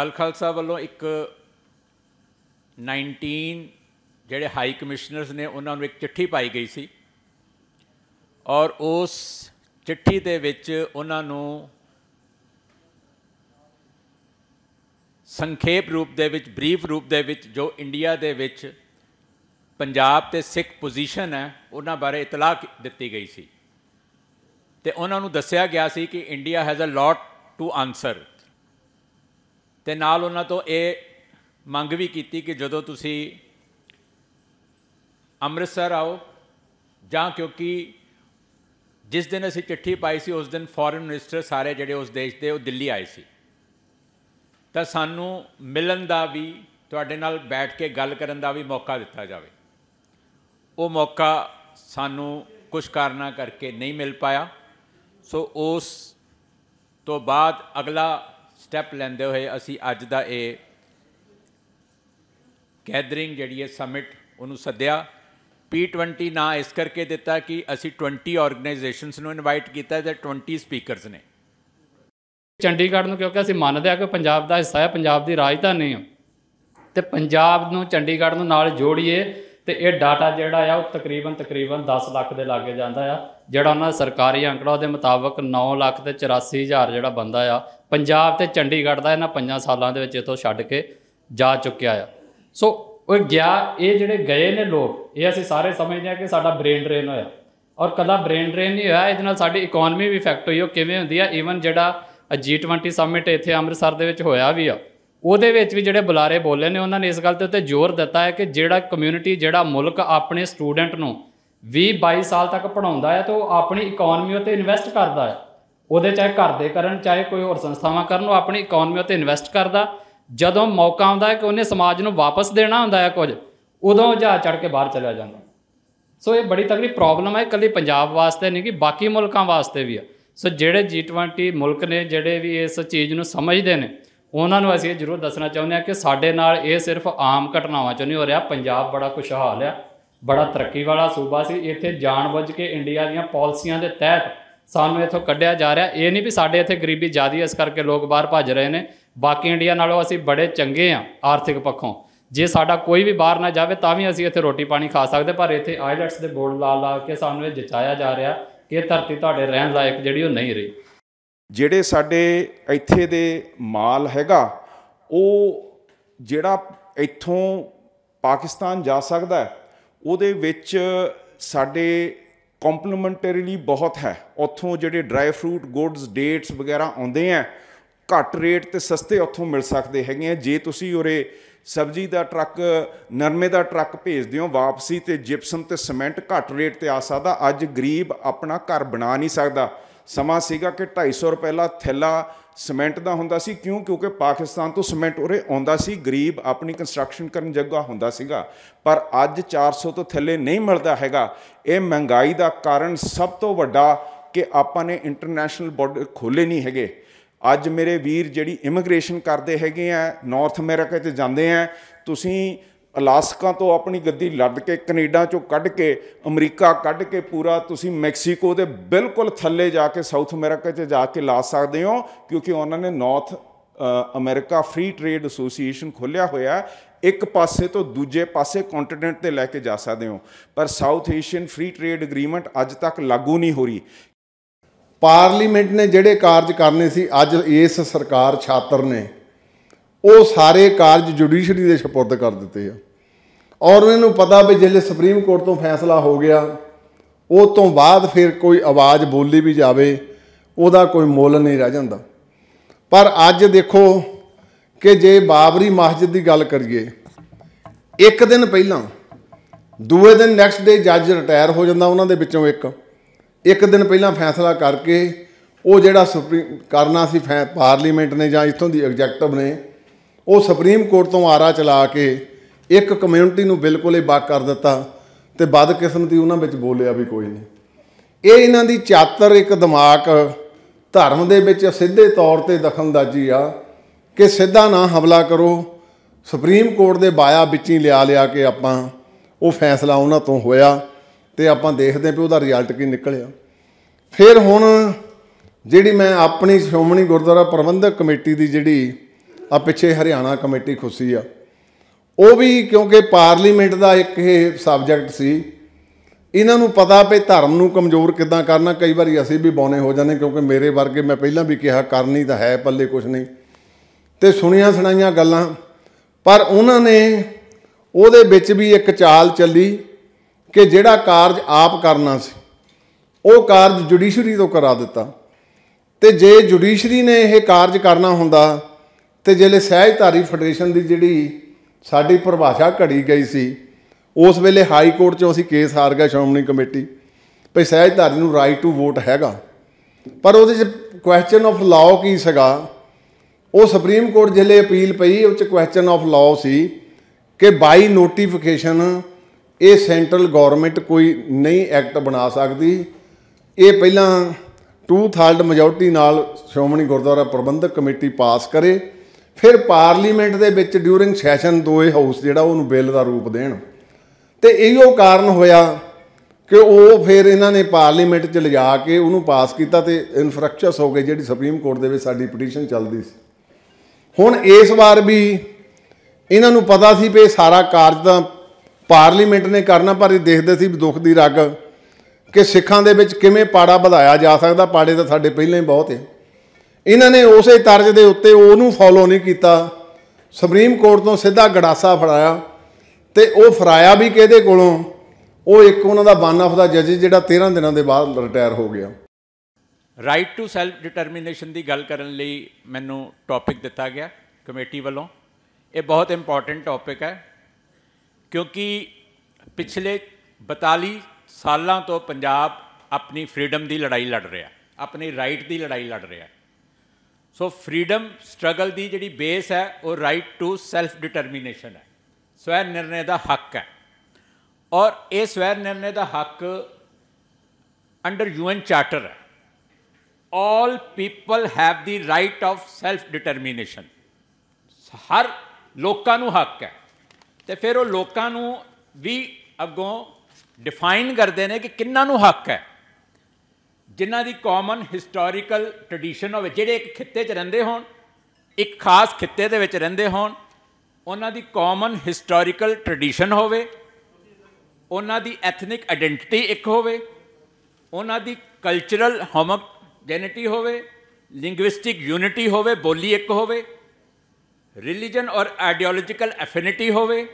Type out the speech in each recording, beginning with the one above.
ਦਲ ਖਾਲਸਾ ਵੱਲੋਂ ਇੱਕ 19 ਜਿਹੜੇ ਹਾਈ ਕਮਿਸ਼ਨਰਸ ਨੇ ਉਹਨਾਂ ਨੂੰ ਇੱਕ ਚਿੱਠੀ ਪਾਈ ਗਈ ਸੀ ਔਰ ਉਸ ਚਿੱਠੀ ਦੇ ਵਿੱਚ ਉਹਨਾਂ ਨੂੰ ਸੰਖੇਪ ਰੂਪ ਦੇ ਵਿੱਚ ਬਰੀਫ ਰੂਪ ਦੇ ਵਿੱਚ ਜੋ ਇੰਡੀਆ ਦੇ ਵਿੱਚ ਪੰਜਾਬ ਤੇ ਸਿੱਖ ਪੋਜੀਸ਼ਨ ਹੈ ਉਹਨਾਂ ਬਾਰੇ ਇਤਲਾਹ ਦਿੱਤੀ ਗਈ ਸੀ ਤੇ ਉਹਨਾਂ ਨੂੰ ਦੱਸਿਆ ਗਿਆ ਸੀ ਕਿ India has a lot to answer ਤੇ ਨਾਲ ਉਹਨਾਂ ਤੋਂ ਇਹ ਮੰਗ ਵੀ ਕੀਤੀ ਕਿ ਜਦੋਂ ਤੁਸੀਂ ਅੰਮ੍ਰਿਤਸਰ ਆਓ ਜਾਂ ਕਿਉਂਕਿ ਜਿਸ ਦਿਨ ਅਸੀਂ ਚਿੱਠੀ ਪਾਈ ਸੀ ਉਸ ਦਿਨ ਫੋਰਨ ਮਿਨਿਸਟਰ ਸਾਰੇ ਜਿਹੜੇ ਉਸ ਦੇਸ਼ ਦੇ ਉਹ ਦਿੱਲੀ ਆਏ ਸੀ ਤਾਂ ਸਾਨੂੰ ਮਿਲਣ ਦਾ ਵੀ ਤੁਹਾਡੇ ਨਾਲ ਬੈਠ ਕੇ ਗੱਲ ਕਰਨ ਦਾ ਵੀ ਮੌਕਾ ਦਿੱਤਾ ਜਾਵੇ ਉਹ ਮੌਕਾ ਸਾਨੂੰ ਕੁਝ ਕਾਰਨਾ ਕਰਕੇ ਨਹੀਂ ਮਿਲ ਪਾਇਆ ਸੋ ਉਸ ਤੋਂ ਬਾਅਦ ਅਗਲਾ ਸਟੈਪ ਲੈਂਦੇ ਹੋਏ ਅਸੀਂ ਅੱਜ ਦਾ ਇਹ ਗੈਦਰਿੰਗ ਜਿਹੜੀ ਹੈ ਸਮਿਟ ਉਹਨੂੰ ਸੱਦਿਆ P20 ਨਾਂ ਇਸ ਕਰਕੇ ਦਿੱਤਾ ਕਿ ਅਸੀਂ 20 ਆਰਗੇਨਾਈਜੇਸ਼ਨਸ ਨੂੰ ਇਨਵਾਈਟ ਕੀਤਾ ਤੇ 20 ਸਪੀਕਰਸ ਨੇ ਚੰਡੀਗੜ੍ਹ ਨੂੰ ਕਿਉਂਕਿ ਅਸੀਂ ਮੰਨਦੇ ਆ ਕਿ ਪੰਜਾਬ ਦਾ ਹਿੱਸਾ ਹੈ ਪੰਜਾਬ ਦੀ ਰਾਜਧਾਨੀ ਹੈ ਤੇ ਪੰਜਾਬ ਨੂੰ ਚੰਡੀਗੜ੍ਹ ਨੂੰ ਨਾਲ ਜੋੜੀਏ ਤੇ ਇਹ ਡਾਟਾ ਜਿਹੜਾ ਆ ਉਹ ਤਕਰੀਬਨ ਤਕਰੀਬਨ 10 ਲੱਖ ਦੇ ਲਾਗੇ ਜਾਂਦਾ ਆ ਜਿਹੜਾ ਉਹਨਾਂ ਦਾ ਸਰਕਾਰੀ ਅੰਕੜਾ ਉਹਦੇ ਮੁਤਾਬਕ 9 ਲੱਖ ਤੇ ਹਜ਼ਾਰ ਜਿਹੜਾ ਬੰਦਾ ਆ ਪੰਜਾਬ ਤੇ ਚੰਡੀਗੜ੍ਹ ਦਾ ਇਹਨਾਂ 5 ਸਾਲਾਂ ਦੇ ਵਿੱਚ ਇਥੋਂ ਛੱਡ ਕੇ ਜਾ ਚੁੱਕਿਆ ਆ ਸੋ ਉਹ ਗਿਆ ਇਹ ਜਿਹੜੇ ਗਏ ਨੇ ਲੋਕ ਇਹ ਅਸੀਂ ਸਾਰੇ ਸਮਝਦੇ ਆ ਕਿ ਸਾਡਾ ਬ੍ਰੇਨ ਡਰੇਨ ਹੋਇਆ ਔਰ ਕੱਲਾ ਬ੍ਰੇਨ ਡਰੇਨ ਨਹੀਂ ਹੋਇਆ ਇਹਦੇ ਨਾਲ ਸਾਡੀ ਇਕਨੋਮੀ ਵੀ ਇਫੈਕਟ ਹੋਈ ਉਹ ਕਿਵੇਂ ਹੁੰਦੀ ਆ ਈਵਨ ਜਿਹੜਾ ਜੀ20 ਸਮਿਟ ਇੱਥੇ ਅੰਮ੍ਰਿਤਸਰ ਦੇ ਵਿੱਚ ਹੋਇਆ ਵੀ ਆ ਉਹਦੇ ਵਿੱਚ ਵੀ ਜਿਹੜੇ ਬੁਲਾਰੇ ਬੋਲੇ ਨੇ ਉਹਨਾਂ ਨੇ ਇਸ ਗੱਲ ਤੇ ਉੱਤੇ ਜ਼ੋਰ ਦਿੱਤਾ ਹੈ ਕਿ ਜਿਹੜਾ ਕਮਿਊਨਿਟੀ ਜਿਹੜਾ ਮੁਲਕ ਆਪਣੇ ਸਟੂਡੈਂਟ ਨੂੰ 20 22 ਸਾਲ ਤੱਕ ਪੜਾਉਂਦਾ ਹੈ ਤੇ ਉਹ ਆਪਣੀ ਇਕਨੋਮੀ ਉਤੇ ਇਨਵੈਸਟ ਕਰਦਾ ਹੈ ਉਹਦੇ ਚਾਹੇ ਘਰ ਦੇ ਕਰਨ ਚਾਹੇ ਕੋਈ ਹੋਰ ਸੰਸਥਾਵਾਂ ਕਰਨ ਉਹ ਆਪਣੀ ਇਕਨੋਮੀ ਉਤੇ ਇਨਵੈਸਟ ਕਰਦਾ ਜਦੋਂ ਮੌਕਾ ਆਉਂਦਾ ਹੈ ਕਿ ਉਹਨੇ ਸਮਾਜ ਨੂੰ ਵਾਪਸ ਦੇਣਾ ਹੁੰਦਾ ਹੈ ਕੁਝ ਉਦੋਂ ਜਾ ਚੜ ਕੇ ਬਾਹਰ ਚਲਾ ਜਾਂਦਾ ਸੋ ਇਹ ਬੜੀ ਤਕੜੀ ਪ੍ਰੋਬਲਮ ਹੈ ਇਕੱਲੀ ਪੰਜਾਬ ਵਾਸਤੇ ਨਹੀਂ ਕਿ ਬਾਕੀ ਮੁਲਕਾਂ ਵਾਸਤੇ ਵੀ ਹੈ ਸੋ ਜਿਹੜੇ G20 ਮੁਲਕ ਨੇ ਜਿਹੜੇ ਵੀ ਇਸ ਚੀਜ਼ ਨੂੰ ਸਮਝਦੇ ਨੇ ਉਹਨਾਂ ਨੂੰ ਅਸੀਂ ਇਹ ਜ਼ਰੂਰ ਦੱਸਣਾ ਚਾਹੁੰਦੇ ਹਾਂ ਕਿ ਸਾਡੇ ਨਾਲ ਇਹ ਸਿਰਫ ਆਮ ਘਟਨਾਵਾਂ ਚ ਨਹੀਂ ਹੋ ਰਿਹਾ ਪੰਜਾਬ ਬੜਾ ਖੁਸ਼ਹਾਲ ਹੈ ਬੜਾ ਤਰੱਕੀ ਵਾਲਾ ਸੂਬਾ ਸੀ ਇੱਥੇ ਜਾਣਬੁੱਝ ਕੇ ਇੰਡੀਆ ਦੀਆਂ ਪਾਲਿਸੀਆਂ ਦੇ ਤਹਿਤ ਸਾਨੂੰ ਇੱਥੋਂ ਕੱਢਿਆ ਜਾ ਰਿਹਾ ਇਹ ਨਹੀਂ ਵੀ ਸਾਡੇ ਇੱਥੇ ਗਰੀਬੀ ਜ਼ਿਆਦੀ ਇਸ ਕਰਕੇ ਲੋਕ ਬਾਹਰ ਭੱਜ ਰਹੇ ਨੇ ਬਾਕੀ ਇੰਡੀਆ ਨਾਲੋਂ ਅਸੀਂ ਬੜੇ ਚੰਗੇ ਆ ਆਰਥਿਕ ਪੱਖੋਂ ਜੇ ਸਾਡਾ ਕੋਈ ਵੀ ਬਾਹਰ ਨਾ ਜਾਵੇ ਤਾਂ ਵੀ ਅਸੀਂ ਇੱਥੇ ਰੋਟੀ ਪਾਣੀ ਖਾ ਸਕਦੇ ਪਰ ਇੱਥੇ ਆਈਲੈਟਸ ਦੇ ਬੋਰਡ ਲਾ ਲਾ ਕੇ ਸਾਨੂੰ ਇਹ ਜਚਾਇਆ ਜਾ ਰਿਹਾ ਕਿ ਇਹ ਧਰਤੀ ਤੁਹਾਡੇ ਰਹਿਣ ਲਾਇਕ ਜਿਹੜੀ ਉਹ ਨਹੀਂ ਰਹੀ ਜਿਹੜੇ ਸਾਡੇ ਇੱਥੇ ਦੇ ਮਾਲ ਹੈਗਾ ਉਹ ਜਿਹੜਾ ਇੱਥੋਂ ਪਾਕਿਸਤਾਨ ਜਾ ਸਕਦਾ ਹੈ ਉਹਦੇ ਵਿੱਚ ਸਾਡੇ ਕੰਪਲੀਮੈਂਟਰੀਲੀ ਬਹੁਤ ਹੈ ਉੱਥੋਂ ਜਿਹੜੇ ਡਰਾਈ ਫਰੂਟ ਗੁੱਡਸ ਡੇਟਸ ਵਗੈਰਾ ਆਉਂਦੇ ਆ ਘੱਟ ਰੇਟ ਤੇ ਸਸਤੇ ਉੱਥੋਂ ਮਿਲ ਸਕਦੇ ਹੈਗੇ ਆ ਜੇ ਤੁਸੀਂ ਉਰੇ ਸਬਜ਼ੀ ਦਾ ਟਰੱਕ ਨਰਮੇ ਦਾ ਟਰੱਕ ਭੇਜਦੇ ਹੋ ਵਾਪਸੀ ਤੇ ਜਿਪਸਮ ਤੇ ਸਿਮੈਂਟ ਘੱਟ ਰੇਟ ਤੇ ਆ ਸਕਦਾ ਅੱਜ ਗਰੀਬ ਆਪਣਾ ਘਰ ਬਣਾ ਨਹੀਂ ਸਕਦਾ ਸਮਾਂ ਸੀਗਾ ਕਿ 250 ਰੁਪਏ ਪਹਿਲਾ ਥੈਲਾ ਸਿਮੈਂਟ ਦਾ ਹੁੰਦਾ ਸੀ ਕਿਉਂ ਕਿਉਂਕਿ ਪਾਕਿਸਤਾਨ ਤੋਂ ਸਿਮੈਂਟ ਉਰੇ ਆਉਂਦਾ ਸੀ ਗਰੀਬ ਆਪਣੀ ਕੰਸਟਰਕਸ਼ਨ ਕਰਨ ਜਗ੍ਹਾ ਹੁੰਦਾ ਸੀਗਾ ਪਰ ਅੱਜ 400 ਤੋਂ ਥੱਲੇ ਨਹੀਂ ਮਿਲਦਾ ਹੈਗਾ ਇਹ ਮਹਿੰਗਾਈ ਦਾ ਕਾਰਨ ਸਭ ਤੋਂ ਵੱਡਾ ਕਿ ਆਪਾਂ ਨੇ ਇੰਟਰਨੈਸ਼ਨਲ ਬਾਰਡਰ ਖੋਲੇ ਨਹੀਂ ਹੈਗੇ ਅੱਜ ਮੇਰੇ ਵੀਰ ਜਿਹੜੀ ਇਮੀਗ੍ਰੇਸ਼ਨ ਕਰਦੇ ਹੈਗੇ ਆ ਨਾਰਥ ਅਮਰੀਕਾ ਤੇ ਜਾਂਦੇ ਆ ਤੁਸੀਂ ਅਲਾਸਕਾ ਤੋਂ ਆਪਣੀ ਗੱਦੀ ਲੱਦ ਕੇ ਕੈਨੇਡਾ ਚੋਂ ਕੱਢ ਕੇ ਅਮਰੀਕਾ ਕੱਢ ਕੇ ਪੂਰਾ ਤੁਸੀਂ ਮੈਕਸੀਕੋ ਦੇ ਬਿਲਕੁਲ ਥੱਲੇ ਜਾ ਕੇ ਸਾਊਥ ਅਮਰੀਕਾ 'ਚ ਜਾ ਕੇ ਲਾ ਸਕਦੇ ਹੋ ਕਿਉਂਕਿ ਉਹਨਾਂ ਨੇ North America free trade association ਖੋਲਿਆ ਹੋਇਆ ਇੱਕ ਪਾਸੇ ਤੋਂ ਦੂਜੇ ਪਾਸੇ ਕੰਟੀਨੈਂਟ ਤੇ ਲੈ ਕੇ ਜਾ ਸਕਦੇ ਹੋ ਪਰ South Asian free trade agreement ਅੱਜ ਤੱਕ ਲਾਗੂ ਨਹੀਂ ਹੋ ਰਹੀ ਪਾਰਲੀਮੈਂਟ ਨੇ ਜਿਹੜੇ ਕਾਰਜ ਕਰਨੇ ਸੀ ਅੱਜ ਇਸ ਸਰਕਾਰ ਛਾਤਰ ਨੇ ਉਹ ਸਾਰੇ ਕਾਰਜ ਜੁਡੀਸ਼ਰੀ ਦੇ ਸਪੁਰਦ ਕਰ ਦਿੱਤੇ ਆ ਔਰ ਉਹਨਾਂ ਨੂੰ ਪਤਾ ਵੀ ਜਿਹੜੇ ਸੁਪਰੀਮ ਕੋਰਟ ਤੋਂ ਫੈਸਲਾ ਹੋ ਗਿਆ ਉਹ ਤੋਂ ਬਾਅਦ ਫਿਰ ਕੋਈ ਆਵਾਜ਼ ਬੋਲੀ ਵੀ ਜਾਵੇ ਉਹਦਾ ਕੋਈ ਮੁੱਲ ਨਹੀਂ ਰਹਿ ਜਾਂਦਾ ਪਰ ਅੱਜ ਦੇਖੋ ਕਿ ਜੇ ਬਾਬਰੀ ਮਸਜਿਦ ਦੀ ਗੱਲ ਕਰੀਏ ਇੱਕ ਦਿਨ ਪਹਿਲਾਂ ਦੂਏ ਦਿਨ ਨੈਕਸਟ ਡੇ ਜੱਜ ਰਿਟਾਇਰ ਹੋ ਜਾਂਦਾ ਉਹਨਾਂ ਦੇ ਵਿੱਚੋਂ ਇੱਕ ਇੱਕ ਦਿਨ ਪਹਿਲਾਂ ਫੈਸਲਾ ਕਰਕੇ ਉਹ ਜਿਹੜਾ ਸੁਪਰੀਮ ਕਰਨਾ ਸੀ ਪਾਰਲੀਮੈਂਟ ਨੇ ਜਾਂ ਇਥੋਂ ਦੀ ਐਗਜ਼ੈਕਟਿਵ ਨੇ ਉਹ ਸੁਪਰੀਮ ਕੋਰਟ ਤੋਂ ਆਰਾ ਚਲਾ ਕੇ ਇੱਕ ਕਮਿਊਨਿਟੀ ਨੂੰ ਬਿਲਕੁਲ ਹੀ ਬਾਕ ਕਰ ਦਿੱਤਾ ਤੇ ਕਿਸਮਤੀ ਉਹਨਾਂ ਵਿੱਚ ਬੋਲਿਆ ਵੀ ਕੋਈ ਨਹੀਂ ਇਹ ਇਹਨਾਂ ਦੀ ਚਾਤਰ ਇੱਕ ਦਿਮਾਗ ਧਰਮ ਦੇ ਵਿੱਚ ਸਿੱਧੇ ਤੌਰ ਤੇ ਦਖਲਅੰਦਾਜ਼ੀ ਆ ਕਿ ਸਿੱਧਾ ਨਾ ਹਮਲਾ ਕਰੋ ਸੁਪਰੀਮ ਕੋਰਟ ਦੇ ਬਾਇਆ ਵਿੱਚ ਹੀ ਲਿਆ ਲਿਆ ਕੇ ਆਪਾਂ ਉਹ ਫੈਸਲਾ ਉਹਨਾਂ ਤੋਂ ਹੋਇਆ ਤੇ ਆਪਾਂ ਦੇਖਦੇ ਪਏ ਉਹਦਾ ਰਿਜ਼ਲਟ ਕੀ ਨਿਕਲਿਆ ਫਿਰ ਹੁਣ ਜਿਹੜੀ ਮੈਂ ਆਪਣੀ ਸ਼ੋਮਣੀ ਗੁਰਦੁਆਰਾ ਪ੍ਰਬੰਧਕ ਕਮੇਟੀ ਦੀ ਜਿਹੜੀ ਆ ਪਿੱਛੇ ਹਰਿਆਣਾ ਕਮੇਟੀ ਖੁੱਸੀ ਆ ਉਹ ਵੀ ਕਿਉਂਕਿ ਪਾਰਲੀਮੈਂਟ ਦਾ ਇੱਕ ਇਹ ਸਬਜੈਕਟ ਸੀ ਇਹਨਾਂ ਨੂੰ ਪਤਾ ਪਏ ਧਰਮ ਨੂੰ ਕਮਜ਼ੋਰ ਕਿਦਾਂ ਕਰਨਾ ਕਈ ਵਾਰੀ ਅਸੀਂ ਵੀ ਬੌਨੇ ਹੋ ਜਾਂਦੇ ਕਿਉਂਕਿ ਮੇਰੇ ਵਰਗੇ ਮੈਂ ਪਹਿਲਾਂ ਵੀ ਕਿਹਾ ਕਰਨੀ ਤਾਂ ਹੈ ਪੱਲੇ ਕੁਝ ਨਹੀਂ ਤੇ ਸੁਣੀਆਂ ਸੁਣਾਈਆਂ ਗੱਲਾਂ ਪਰ ਉਹਨਾਂ ਨੇ ਉਹਦੇ ਵਿੱਚ ਵੀ ਇੱਕ ਚਾਲ ਚੱਲੀ ਕਿ ਜਿਹੜਾ ਕਾਰਜ ਆਪ ਕਰਨਾ ਸੀ ਉਹ ਕਾਰਜ ਜੁਡੀਸ਼ਰੀ ਤੋਂ ਕਰਾ ਦਿੱਤਾ ਤੇ ਜੇ ਜੁਡੀਸ਼ਰੀ ਨੇ ਇਹ ਕਾਰਜ ਕਰਨਾ ਹੁੰਦਾ ਤੇ ਜਿਹੜੇ ਸਹਿਜਧਾਰੀ ਫੈਡਰੇਸ਼ਨ ਦੀ ਜਿਹੜੀ ਸਾਡੀ ਪਰਿਭਾਸ਼ਾ ਘੜੀ ਗਈ ਸੀ ਉਸ ਵੇਲੇ ਹਾਈ ਕੋਰਟ 'ਚੋਂ ਅਸੀਂ ਕੇਸ ਹਾਰ ਗਏ ਸ਼੍ਰੋਮਣੀ ਕਮੇਟੀ ਭਈ ਸਹਿਜਧਾਰੀ ਨੂੰ ਰਾਈਟ ਟੂ ਵੋਟ ਹੈਗਾ ਪਰ ਉਹਦੇ 'ਚ ਕੁਐਸਚਨ ਆਫ ਲਾਅ ਕੀ ਸੀਗਾ ਉਹ ਸੁਪਰੀਮ ਕੋਰਟ ਜਿਹਲੇ ਅਪੀਲ ਪਈ ਉਹ 'ਚ ਕੁਐਸਚਨ ਆਫ ਲਾਅ ਸੀ ਕਿ ਬਾਈ ਨੋਟੀਫਿਕੇਸ਼ਨ ਇਹ ਸੈਂਟਰਲ ਗਵਰਨਮੈਂਟ ਕੋਈ ਨਹੀਂ ਐਕਟ ਬਣਾ ਸਕਦੀ ਇਹ ਪਹਿਲਾਂ 2/3 ਮੈਜੋਰਟੀ ਨਾਲ ਸ਼੍ਰੋਮਣੀ ਗੁਰਦੁਆਰਾ ਪ੍ਰਬੰਧਕ ਕਮੇਟੀ ਪਾਸ ਕਰੇ ਫਿਰ ਪਾਰਲੀਮੈਂਟ ਦੇ ਵਿੱਚ ਡਿਊਰਿੰਗ ਸੈਸ਼ਨ ਦੋਏ ਹਾਊਸ ਜਿਹੜਾ ਉਹਨੂੰ ਬਿੱਲ ਦਾ ਰੂਪ ਦੇਣ ਤੇ ਇਹੋ ਕਾਰਨ ਹੋਇਆ ਕਿ ਉਹ ਫਿਰ ਇਹਨਾਂ ਨੇ ਪਾਰਲੀਮੈਂਟ 'ਚ ਲਿਜਾ ਕੇ ਉਹਨੂੰ ਪਾਸ ਕੀਤਾ ਤੇ ਇਨਫਰੈਕਚਸ ਹੋ ਗਏ ਜਿਹੜੀ ਸੁਪਰੀਮ ਕੋਰਟ ਦੇ ਵਿੱਚ ਸਾਡੀ ਪਟੀਸ਼ਨ ਚੱਲਦੀ ਸੀ ਹੁਣ ਇਸ ਵਾਰ ਵੀ ਇਹਨਾਂ ਨੂੰ ਪਤਾ ਸੀ ਵੀ ਸਾਰਾ ਕਾਰਜ ਤਾਂ ਪਾਰਲੀਮੈਂਟ ਨੇ ਕਰਨਾ ਪਰ ਇਹ ਦੇਖਦੇ ਸੀ ਦੁੱਖ ਦੀ ਰਗ ਕਿ ਸਿੱਖਾਂ ਦੇ ਵਿੱਚ ਕਿਵੇਂ ਪਾੜਾ ਵਧਾਇਆ ਜਾ ਸਕਦਾ ਪਾੜੇ ਤਾਂ ਸਾਡੇ ਪਹਿਲਾਂ ਹੀ ਬਹੁਤ ਹੈ ਇਹਨਾਂ ਨੇ ਉਸੇ ਤਰਜ ਦੇ ਉੱਤੇ ਉਹਨੂੰ ਫੋਲੋ ਨਹੀਂ ਕੀਤਾ ਸੁਪਰੀਮ ਕੋਰਟ ਤੋਂ ਸਿੱਧਾ ਗੜਾਸਾ ਫੜਾਇਆ ਤੇ ਉਹ ਫਰਾਇਆ ਵੀ ਕਿਹਦੇ ਕੋਲੋਂ ਉਹ ਇੱਕ ਉਹਨਾਂ ਦਾ ਵਨ ਆਫ ਦਾ ਜੱਜ ਜਿਹੜਾ 13 ਦਿਨਾਂ ਦੇ ਬਾਅਦ ਰਿਟਾਇਰ ਹੋ ਗਿਆ ਰਾਈਟ ਟੂ ਸੈਲਫ ਡਿਟਰਮੀਨੇਸ਼ਨ ਦੀ ਗੱਲ ਕਰਨ ਲਈ ਮੈਨੂੰ ਟੌਪਿਕ ਦਿੱਤਾ ਗਿਆ ਕਮੇਟੀ ਵੱਲੋਂ ਇਹ ਬਹੁਤ ਇੰਪੋਰਟੈਂਟ ਟੌਪਿਕ ਹੈ ਕਿਉਂਕਿ ਪਿਛਲੇ 42 ਸਾਲਾਂ ਤੋਂ ਪੰਜਾਬ ਆਪਣੀ ਫ੍ਰੀडम ਦੀ ਲੜਾਈ ਲੜ ਰਿਹਾ ਆਪਣੀ ਰਾਈਟ ਦੀ ਲੜਾਈ ਲੜ ਰਿਹਾ ਸੋ ਫਰੀडम ਸਟਰਗਲ ਦੀ ਜਿਹੜੀ ਬੇਸ ਹੈ ਉਹ ਰਾਈਟ ਟੂ ਸੈਲਫ ਡਿਟਰਮੀਨੇਸ਼ਨ ਹੈ ਸਵੈ ਨਿਰਣੇ ਦਾ ਹੱਕ ਹੈ ਔਰ ਇਹ ਸਵੈ ਨਿਰਣੇ ਦਾ ਹੱਕ ਅੰਡਰ ਯੂਐਨ ਚਾਰਟਰ ਹੈ all people have the right of self determination ਹਰ ਲੋਕਾਂ ਨੂੰ ਹੱਕ ਹੈ ਤੇ ਫਿਰ ਉਹ ਲੋਕਾਂ ਨੂੰ ਵੀ ਅੱਗੋਂ ਡਿਫਾਈਨ ਕਰਦੇ ਨੇ ਕਿ ਕਿੰਨਾਂ ਨੂੰ ਹੱਕ ਹੈ ਜਿਨ੍ਹਾਂ ਦੀ ਕਾਮਨ ਹਿਸਟੋਰੀਕਲ ਟ੍ਰੈਡੀਸ਼ਨ ਹੋਵੇ ਜਿਹੜੇ ਇੱਕ ਖਿੱਤੇ 'ਚ ਰਹਿੰਦੇ ਹੋਣ ਇੱਕ ਖਾਸ ਖਿੱਤੇ ਦੇ ਵਿੱਚ ਰਹਿੰਦੇ ਹੋਣ ਉਹਨਾਂ ਦੀ ਕਾਮਨ ਹਿਸਟੋਰੀਕਲ ਟ੍ਰੈਡੀਸ਼ਨ ਹੋਵੇ ਉਹਨਾਂ ਦੀ ਐਥਨਿਕ ਆਇਡੈਂਟੀਟੀ ਇੱਕ ਹੋਵੇ ਉਹਨਾਂ ਦੀ ਕਲਚਰਲ ਹੋਮੋਜੈਨਿਟੀ ਹੋਵੇ ਲਿੰਗੁਇਸਟਿਕ ਯੂਨਿਟੀ ਹੋਵੇ ਬੋਲੀ ਇੱਕ ਹੋਵੇ ਰਿਲੀਜੀਅਨ ਔਰ ਆਈਡੀਓਲੋਜੀਕਲ ਐਫਿਨਿਟੀ ਹੋਵੇ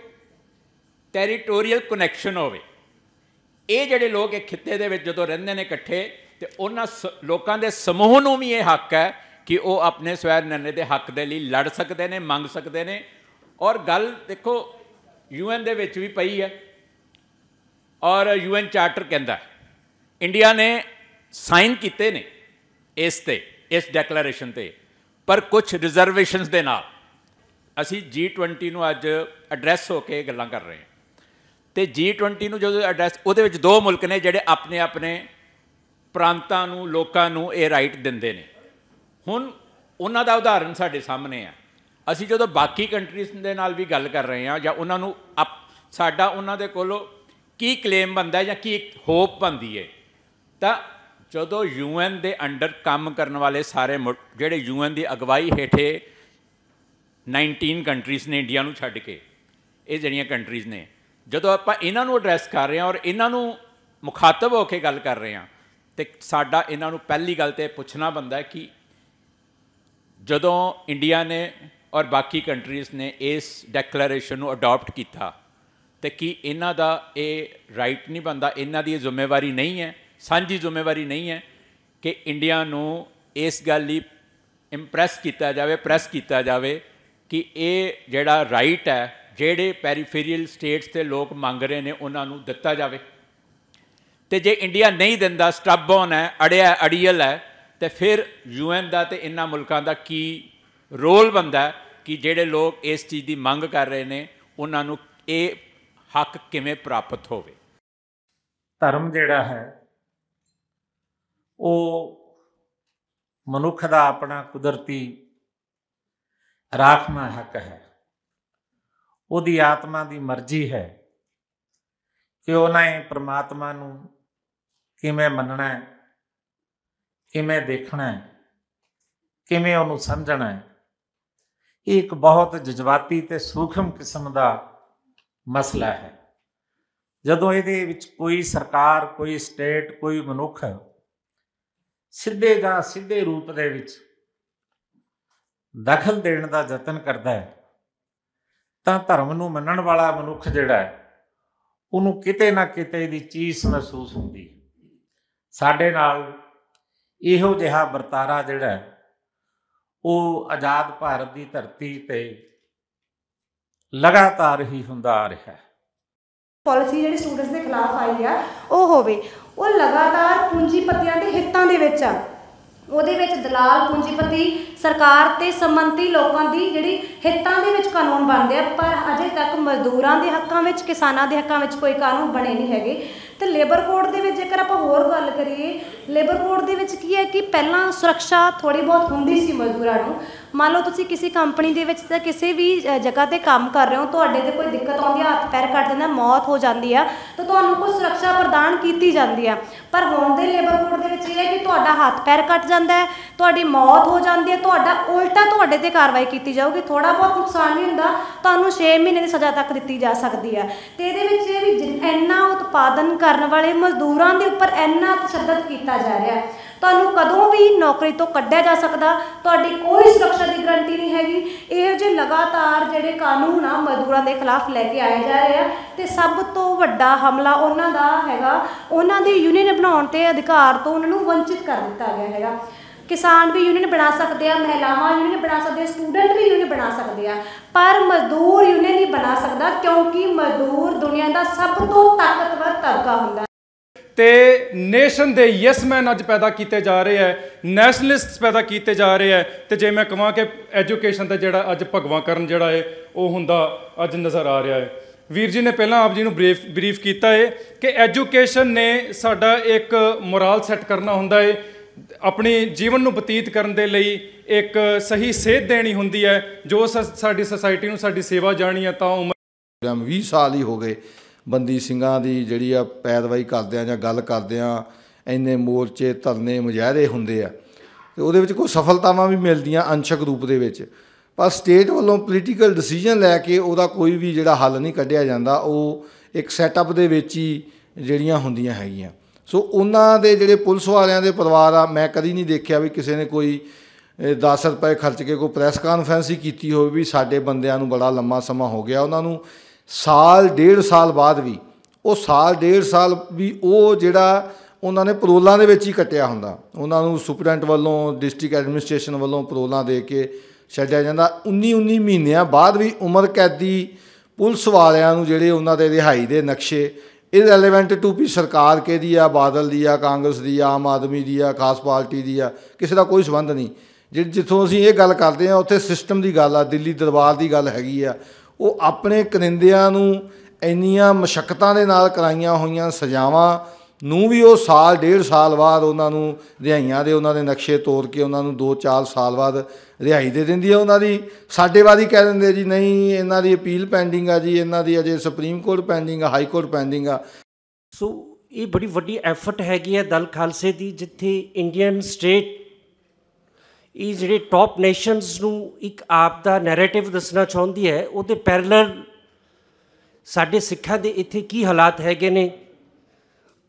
ਟੈਰੀਟੋਰੀਅਲ ਕਨੈਕਸ਼ਨ ਹੋਵੇ ਇਹ ਜਿਹੜੇ ਲੋਕ ਇੱਕ ਖਿੱਤੇ ਦੇ ਵਿੱਚ ਜਦੋਂ ਰਹਿੰਦੇ ਨੇ ਇਕੱਠੇ ਤੇ ਉਹਨਾਂ ਲੋਕਾਂ ਦੇ ਸਮੂਹ ਨੂੰ ਵੀ ਇਹ ਹੱਕ ਹੈ ਕਿ ਉਹ ਆਪਣੇ ਸਵੈ ਨਿਰਣੇ ਦੇ ਹੱਕ ਦੇ ਲਈ ਲੜ ਸਕਦੇ ਨੇ ਮੰਗ ਸਕਦੇ ਨੇ ਔਰ ਗੱਲ ਦੇਖੋ ਯੂਐਨ ਦੇ ਵਿੱਚ ਵੀ ਪਈ ਹੈ ਔਰ ਯੂਐਨ ਚਾਰਟਰ ਕਹਿੰਦਾ ਇੰਡੀਆ ਨੇ ਸਾਈਨ ਕੀਤੇ ਨੇ ਇਸ ਤੇ ਇਸ ਡੈਕਲੇਰੇਸ਼ਨ ਤੇ ਪਰ ਕੁਝ ਰਿਜ਼ਰਵੇਸ਼ਨਸ ਦੇ ਨਾਲ ਅਸੀਂ G20 ਨੂੰ ਅੱਜ ਐਡਰੈਸ ਹੋ ਕੇ ਗੱਲਾਂ ਕਰ ਰਹੇ ਹਾਂ ਤੇ G20 ਨੂੰ ਜਦੋਂ ਐਡਰੈਸ ਉਹਦੇ ਵਿੱਚ ਦੋ ਮੁਲਕ ਨੇ ਜਿਹੜੇ ਆਪਣੇ ਆਪਣੇ ਪ੍ਰਾਂਤਾਂ ਨੂੰ ਲੋਕਾਂ ਨੂੰ ਇਹ ਰਾਈਟ ਦਿੰਦੇ ਨੇ ਹੁਣ ਉਹਨਾਂ ਦਾ ਉਦਾਹਰਨ ਸਾਡੇ ਸਾਹਮਣੇ ਆ ਅਸੀਂ ਜਦੋਂ ਬਾਕੀ ਕੰਟਰੀਜ਼ ਦੇ ਨਾਲ ਵੀ ਗੱਲ ਕਰ ਰਹੇ ਹਾਂ ਜਾਂ ਉਹਨਾਂ ਨੂੰ ਸਾਡਾ ਉਹਨਾਂ ਦੇ ਕੋਲੋਂ ਕੀ ਕਲੇਮ ਬੰਦਾ ਜਾਂ ਕੀ ਹੋਪ ਬੰਦੀ ਹੈ ਤਾਂ ਜਦੋਂ ਯੂਐਨ ਦੇ ਅੰਡਰ ਕੰਮ ਕਰਨ ਵਾਲੇ ਸਾਰੇ ਜਿਹੜੇ ਯੂਐਨ ਦੀ ਅਗਵਾਈ ਹੇਠੇ 19 ਕੰਟਰੀਜ਼ ਨੇ ਇੰਡੀਆ ਨੂੰ ਛੱਡ ਕੇ ਇਹ ਜਿਹੜੀਆਂ ਕੰਟਰੀਜ਼ ਨੇ ਜਦੋਂ ਆਪਾਂ ਇਹਨਾਂ ਨੂੰ ਐਡਰੈਸ ਕਰ ਰਹੇ ਹਾਂ ਔਰ ਇਹਨਾਂ ਨੂੰ ਮੁਖਾਤਬ ਹੋ ਕੇ ਗੱਲ ਕਰ ਰਹੇ ਹਾਂ ਤੇ ਸਾਡਾ ਇਹਨਾਂ ਨੂੰ ਪਹਿਲੀ ਗੱਲ ਤੇ ਪੁੱਛਣਾ ਬੰਦਾ ਕਿ ਜਦੋਂ ਇੰਡੀਆ ਨੇ ਔਰ ਬਾਕੀ ਕੰਟਰੀਜ਼ ਨੇ ਇਸ ਡੈਕਲੇਰੇਸ਼ਨ ਨੂੰ ਅਡਾਪਟ ਕੀਤਾ ਤੇ ਕੀ ਇਹਨਾਂ ਦਾ ਇਹ ਰਾਈਟ ਨਹੀਂ ਬੰਦਾ ਇਹਨਾਂ ਦੀ ਜ਼ਿੰਮੇਵਾਰੀ ਨਹੀਂ ਹੈ ਸਾਂਝੀ ਜ਼ਿੰਮੇਵਾਰੀ ਨਹੀਂ ਹੈ ਕਿ ਇੰਡੀਆ ਨੂੰ ਇਸ ਗੱਲ ਲਈ ਇੰਪ੍ਰੈਸ ਕੀਤਾ ਜਾਵੇ ਪ੍ਰੈਸ ਕੀਤਾ ਜਾਵੇ ਕਿ ਇਹ ਜਿਹੜਾ ਰਾਈਟ ਹੈ ਜਿਹੜੇ ਪੈਰੀਫੇਰੀਅਲ ਸਟੇਟਸ ਤੇ ਲੋਕ ਮੰਗ ਰਹੇ ਨੇ ਉਹਨਾਂ ਨੂੰ ਦਿੱਤਾ ਜਾਵੇ ਤੇ ਜੇ ਇੰਡੀਆ ਨਹੀਂ ਦਿੰਦਾ ਸਟ੍ਰਾਬੋਨ ਹੈ ਅੜਿਆ ਅੜੀਅਲ ਹੈ ਤੇ ਫਿਰ ਯੂਐਨ ਦਾ ਤੇ ਇਨ੍ਹਾਂ ਮੁਲਕਾਂ ਦਾ ਕੀ ਰੋਲ ਬੰਦਾ ਕਿ ਜਿਹੜੇ ਲੋਕ ਇਸ ਚੀਜ਼ ਦੀ ਮੰਗ ਕਰ ਰਹੇ ਨੇ ਉਹਨਾਂ ਨੂੰ ਇਹ ਹੱਕ ਕਿਵੇਂ ਪ੍ਰਾਪਤ ਹੋਵੇ ਧਰਮ ਜਿਹੜਾ ਹੈ ਉਹ ਮਨੁੱਖ ਦਾ ਆਪਣਾ ਕੁਦਰਤੀ ਰਾਖਵਾ ਹੱਕ ਹੈ ਉਹਦੀ ਆਤਮਾ ਦੀ ਮਰਜ਼ੀ ਹੈ ਕਿ ਹੀ ਪ੍ਰਮਾਤਮਾ ਨੂੰ ਕਿਵੇਂ ਮੰਨਣਾ ਹੈ ਕਿਵੇਂ ਦੇਖਣਾ ਹੈ ਕਿਵੇਂ ਉਹਨੂੰ ਸਮਝਣਾ ਹੈ ਇਹ ਇੱਕ ਬਹੁਤ ਜਜ਼ਬਾਤੀ ਤੇ ਸੂਖਮ ਕਿਸਮ ਦਾ ਮਸਲਾ ਹੈ ਜਦੋਂ ਇਹਦੇ ਵਿੱਚ ਕੋਈ ਸਰਕਾਰ ਕੋਈ ਸਟੇਟ ਕੋਈ ਮਨੁੱਖ ਸਿੱਧੇ ਦਾ ਸਿੱਧੇ ਰੂਪ ਦੇ ਵਿੱਚ ਦਖਲ ਦੇਣ ਦਾ ਯਤਨ ਕਰਦਾ ਹੈ ਤਾਂ ਧਰਮ ਨੂੰ ਮੰਨਣ ਵਾਲਾ ਮਨੁੱਖ ਜਿਹੜਾ ਹੈ ਉਹਨੂੰ ਕਿਤੇ ਨਾ ਕਿਤੇ ਦੀ ਚੀਜ਼ ਮਹਿਸੂਸ ਹੁੰਦੀ ਹੈ ਸਾਡੇ ਨਾਲ ਇਹੋ ਜਿਹਾ ਵਰਤਾਰਾ ਜਿਹੜਾ ਉਹ ਆਜ਼ਾਦ ਭਾਰਤ ਦੀ ਧਰਤੀ ਤੇ ਲਗਾਤਾਰ ਹੀ ਹੁੰਦਾ ਆ ਰਿਹਾ ਹੈ ਪਾਲਿਸੀ ਜਿਹੜੀ ਸਟੂਡੈਂਟਸ ਦੇ ਖਿਲਾਫ ਆਈ ਆ ਉਹ ਹੋਵੇ ਉਹ ਲਗਾਤਾਰ ਪੂੰਜੀਪਤੀਆਂ ਦੇ ਹਿੱਤਾਂ ਦੇ ਵਿੱਚ ਆ ਉਹਦੇ ਵਿੱਚ ਦਲਾਲ ਪੂੰਜੀਪਤੀ ਸਰਕਾਰ ਤੇ ਸੰਬੰਧੀ ਲੋਕਾਂ ਦੀ ਜਿਹੜੀ ਹਿੱਤਾਂ ਦੇ ਵਿੱਚ ਕਾਨੂੰਨ ਬਣਦੇ ਆ ਪਰ ਅਜੇ ਤੱਕ ਮਜ਼ਦੂਰਾਂ ਦੇ ਹੱਕਾਂ ਵਿੱਚ ਕਿਸਾਨਾਂ ਦੇ ਹੱਕਾਂ ਵਿੱਚ ਕੋਈ ਕਾਨੂੰਨ ਬਣੇ ਨਹੀਂ ਹੈਗੇ ਤੇ ਲੇਬਰ ਕੋਡ ਦੇ ਵਿੱਚ ਜੇਕਰ ਆਪਾਂ ਹੋਰ ਗੱਲ ਕਰੀਏ ਲੇਬਰ ਕੋਡ ਦੇ ਵਿੱਚ ਕੀ ਹੈ ਕਿ ਪਹਿਲਾਂ ਸੁਰੱਖਿਆ ਥੋੜੀ ਬਹੁਤ ਹੁੰਦੀ ਸੀ ਮਜ਼ਦੂਰਾਂ ਨੂੰ ਮੰਨ ਲਓ ਤੁਸੀਂ ਕਿਸੇ ਕੰਪਨੀ ਦੇ ਵਿੱਚ ਜਾਂ ਕਿਸੇ ਵੀ ਜਗ੍ਹਾ ਤੇ ਕੰਮ ਕਰ ਰਹੇ ਹੋ ਤੁਹਾਡੇ ਤੇ ਕੋਈ ਦਿੱਕਤ ਆਉਂਦੀ ਹੱਥ ਪੈਰ ਕੱਟ ਦਿੰਦਾ ਮੌਤ ਹੋ ਜਾਂਦੀ ਆ ਤਾਂ ਤੁਹਾਨੂੰ ਕੋਈ ਸੁਰੱਖਿਆ ਪ੍ਰਦਾਨ ਕੀਤੀ ਜਾਂਦੀ ਆ ਪਰ ਹੁਣ ਦੇ ਲੇਬਰ ਕੋਡ ਦੇ ਵਿੱਚ ਇਹ ਹੈ ਕਿ ਤੁਹਾਡਾ ਹੱਥ ਪੈਰ ਕੱਟ ਜਾਂਦਾ ਹੈ ਤੁਹਾਡੀ ਮੌਤ ਹੋ ਜਾਂਦੀ ਹੈ ਤੁਹਾਡਾ ਉਲਟਾ ਤੁਹਾਡੇ ਤੇ ਕਾਰਵਾਈ ਕੀਤੀ ਜਾਊਗੀ ਥੋੜਾ ਬਹੁਤ ਨੁਕਸਾਨ ਨਹੀਂ ਹੁੰਦਾ ਤੁਹਾਨੂੰ 6 ਮਹੀਨੇ ਦੀ ਸਜ਼ਾ ਤੱਕ ਦਿੱਤੀ ਜਾ ਸਕਦੀ ਹੈ ਤੇ ਇਹਦੇ ਵਿੱਚ ਇਹ ਵੀ ਇੰਨਾ ਉਤਪਾਦਨ ਕਰਨ ਵਾਲੇ ਮਜ਼ਦੂਰਾਂ ਦੇ ਉੱਪਰ ਇੰਨਾ ਤਸ਼ੱਦਦ ਕੀਤਾ ਜਾ ਰਿਹਾ ਹੈ ਤੁਹਾਨੂੰ ਕਦੋਂ ਵੀ ਨੌਕਰੀ ਤੋਂ ਕੱਢਿਆ ਜਾ ਸਕਦਾ ਤੁਹਾਡੀ ਕੋਈ ਸੁਰੱਖਿਆ ਦੀ ਗਰੰਟੀ ਨਹੀਂ ਹੈਗੀ ਇਹ ਜੇ ਲਗਾਤਾਰ ਜਿਹੜੇ ਕਾਨੂੰਨ ਆ ਮਜ਼ਦੂਰਾਂ ਦੇ ਖਿਲਾਫ ਲੈ ਕੇ ਆਏ ਜਾ ਰਹੇ ਆ ਤੇ ਸਭ ਤੋਂ ਵੱਡਾ ਹਮਲਾ ਉਹਨਾਂ ਦਾ ਹੈਗਾ ਉਹਨਾਂ ਦੀ ਯੂਨੀਅਨ ਬਣਾਉਣ ਤੇ ਅਧਿਕਾਰ ਤੋਂ ਉਹਨਾਂ ਨੂੰ ਵੰਚਿਤ ਕਰ ਦਿੱਤਾ ਗਿਆ ਹੈਗਾ ਕਿਸਾਨ ਵੀ ਯੂਨੀਅਨ ਬਣਾ ਸਕਦੇ ਆ ਮਹਿਲਾਵਾਂ ਯੂਨੀਅਨ ਬਣਾ ਸਕਦੇ ਆ ਸਟੂਡੈਂਟ ਵੀ ਯੂਨੀਅਨ ਬਣਾ ਸਕਦੇ ਆ ਪਰ ਮਜ਼ਦੂਰ ਯੂਨੀਅਨ ਨਹੀਂ ਬਣਾ ਸਕਦਾ ਕਿਉਂਕਿ ਮਜ਼ਦੂਰ ਦੁਨੀਆ ਦਾ ਸਭ ਤੋਂ ਤਾਕਤਵਰ ਤਬਕਾ ਹੁੰਦਾ ਤੇ ਨੇਸ਼ਨ ਦੇ ਯੈਸਮੈਨ ਅੱਜ ਪੈਦਾ ਕੀਤੇ ਜਾ ਰਹੇ ਐ ਨੈਸ਼ਨਲਿਸਟਸ ਪੈਦਾ ਕੀਤੇ ਜਾ ਰਹੇ ਐ ਤੇ ਜੇ ਮੈਂ ਕਹਾਂ ਕਿ ਐਜੂਕੇਸ਼ਨ ਦਾ ਜਿਹੜਾ ਅੱਜ ਭਗਵਾ ਕਰਨ ਜਿਹੜਾ ਏ ਉਹ ਹੁੰਦਾ ਅੱਜ ਨਜ਼ਰ ਆ ਰਿਹਾ ਏ ਵੀਰ ਜੀ ਨੇ ਪਹਿਲਾਂ ਆਪ ਜੀ ਨੂੰ ਬਰੀਫ ਬਰੀਫ ਕੀਤਾ ਏ ਕਿ ਐਜੂਕੇਸ਼ਨ ਨੇ ਸਾਡਾ ਇੱਕ ਮੋਰਲ ਸੈੱਟ ਕਰਨਾ ਹੁੰਦਾ ਏ ਆਪਣੀ ਜੀਵਨ ਨੂੰ ਬਤੀਤ ਕਰਨ ਦੇ ਲਈ ਇੱਕ ਸਹੀ ਸੇਧ ਦੇਣੀ ਹੁੰਦੀ ਹੈ ਜੋ ਸਾਡੀ ਸੋਸਾਇਟੀ ਨੂੰ ਸਾਡੀ ਸੇਵਾ ਜਾਣੀ ਹੈ ਤਾਂ ਉਮਰ 20 ਸਾਲ ਹੀ ਹੋ ਗਏ ਬੰਦੀ ਸਿੰਘਾਂ ਦੀ ਜਿਹੜੀ ਆ ਪੈਦਵਾਈ ਕਰਦੇ ਆ ਜਾਂ ਗੱਲ ਕਰਦੇ ਆ ਇੰਨੇ ਮੋਰਚੇ ਧਰਨੇ ਮੁਜ਼ਾਹਰੇ ਹੁੰਦੇ ਆ ਤੇ ਉਹਦੇ ਵਿੱਚ ਕੋਈ ਸਫਲਤਾਵਾਂ ਵੀ ਮਿਲਦੀਆਂ ਅੰਸ਼ਕ ਰੂਪ ਦੇ ਵਿੱਚ ਪਰ ਸਟੇਟ ਵੱਲੋਂ ਪੋਲੀਟੀਕਲ ਡਿਸੀਜਨ ਲੈ ਕੇ ਉਹਦਾ ਕੋਈ ਵੀ ਜਿਹੜਾ ਹੱਲ ਨਹੀਂ ਕੱਢਿਆ ਜਾਂਦਾ ਉਹ ਇੱਕ ਸੈਟਅਪ ਦੇ ਵਿੱਚ ਹੀ ਜਿਹੜੀਆਂ ਹੁੰਦੀਆਂ ਹੈਗੀਆਂ ਸੋ ਉਹਨਾਂ ਦੇ ਜਿਹੜੇ ਪੁਲਿਸ ਵਾਲਿਆਂ ਦੇ ਪਰਿਵਾਰ ਆ ਮੈਂ ਕਦੀ ਨਹੀਂ ਦੇਖਿਆ ਵੀ ਕਿਸੇ ਨੇ ਕੋਈ 10 ਰੁਪਏ ਖਰਚ ਕੇ ਕੋਈ ਪ੍ਰੈਸ ਕਾਨਫਰੰਸ ਹੀ ਕੀਤੀ ਹੋਵੇ ਵੀ ਸਾਡੇ ਬੰਦਿਆਂ ਨੂੰ ਬੜਾ ਲੰਮਾ ਸਮਾਂ ਹੋ ਗਿਆ ਉਹਨਾਂ ਨੂੰ ਸਾਲ ਡੇਢ ਸਾਲ ਬਾਅਦ ਵੀ ਉਹ ਸਾਲ ਡੇਢ ਸਾਲ ਵੀ ਉਹ ਜਿਹੜਾ ਉਹਨਾਂ ਨੇ ਪਰੋਲਾਂ ਦੇ ਵਿੱਚ ਹੀ ਕੱਟਿਆ ਹੁੰਦਾ ਉਹਨਾਂ ਨੂੰ ਸੁਪਰਡੈਂਟ ਵੱਲੋਂ ਡਿਸਟ੍ਰਿਕਟ ਐਡਮਿਨਿਸਟ੍ਰੇਸ਼ਨ ਵੱਲੋਂ ਪਰੋਲਾਂ ਦੇ ਕੇ ਛੱਡਿਆ ਜਾਂਦਾ 19 19 ਮਹੀਨਿਆਂ ਬਾਅਦ ਵੀ ਉਮਰ ਕੈਦੀ ਪੁਲਿਸ ਵਾਲਿਆਂ ਨੂੰ ਜਿਹੜੇ ਉਹਨਾਂ ਦੇ ਰਿਹਾਈ ਦੇ ਨਕਸ਼ੇ ਇਹ ਰੈਲੇਵੈਂਟ ਟੂ ਵੀ ਸਰਕਾਰ ਕੇ ਦੀ ਆ ਬਾਦਲ ਦੀ ਆ ਕਾਂਗਰਸ ਦੀ ਆ ਆਮ ਆਦਮੀ ਦੀ ਆ ਖਾਸ ਪਾਰਟੀ ਦੀ ਆ ਕਿਸੇ ਦਾ ਕੋਈ ਸਬੰਧ ਨਹੀਂ ਜਿੱਥੋਂ ਅਸੀਂ ਇਹ ਗੱਲ ਕਰਦੇ ਆ ਉੱਥੇ ਸਿਸਟਮ ਦੀ ਗੱਲ ਆ ਦਿੱਲੀ ਦਰਬਾਰ ਦੀ ਗੱਲ ਹੈਗੀ ਆ ਉਹ ਆਪਣੇ ਕਰਿੰਦਿਆਂ ਨੂੰ ਇੰਨੀਆਂ ਮਸ਼ਕਤਾਂ ਦੇ ਨਾਲ ਕਰਾਈਆਂ ਹੋਈਆਂ ਸਜ਼ਾਵਾਂ ਨੂੰ ਵੀ ਉਹ ਸਾਲ ਡੇਢ ਸਾਲ ਬਾਅਦ ਉਹਨਾਂ ਨੂੰ ਰਿਹਾਈਆਂ ਦੇ ਉਹਨਾਂ ਦੇ ਨਕਸ਼ੇ ਤੋੜ ਕੇ ਉਹਨਾਂ ਨੂੰ 2-4 ਸਾਲ ਬਾਅਦ ਰਿਹਾਈ ਦੇ ਦਿੰਦੀ ਹੈ ਉਹਨਾਂ ਦੀ ਸਾਡੇ ਬਾਦੀ ਕਹਿ ਦਿੰਦੇ ਜੀ ਨਹੀਂ ਇਹਨਾਂ ਦੀ ਅਪੀਲ ਪੈਂਡਿੰਗ ਆ ਜੀ ਇਹਨਾਂ ਦੀ ਅਜੇ ਸੁਪਰੀਮ ਕੋਰਟ ਪੈਂਡਿੰਗ ਆ ਹਾਈ ਕੋਰਟ ਪੈਂਡਿੰਗ ਆ ਸੋ ਇਹ ਬੜੀ ਵੱਡੀ ਐਫਰਟ ਹੈਗੀ ਹੈ ਦਲ ਖਾਲਸੇ ਦੀ ਜਿੱਥੇ ਇੰਡੀਅਨ ਸਟੇਟ ਇਹ ਜਿਹੜੇ ਟੌਪ ਨੇਸ਼ਨਸ ਨੂੰ ਇੱਕ ਆਪ ਦਾ ਨੈਰੇਟਿਵ ਦੱਸਣਾ ਚਾਹੁੰਦੀ ਹੈ ਉਹਦੇ ਪੈਰਲਲ ਸਾਡੇ ਸਿੱਖਾਂ ਦੇ ਇੱਥੇ ਕੀ ਹਾਲਾਤ ਹੈਗੇ ਨੇ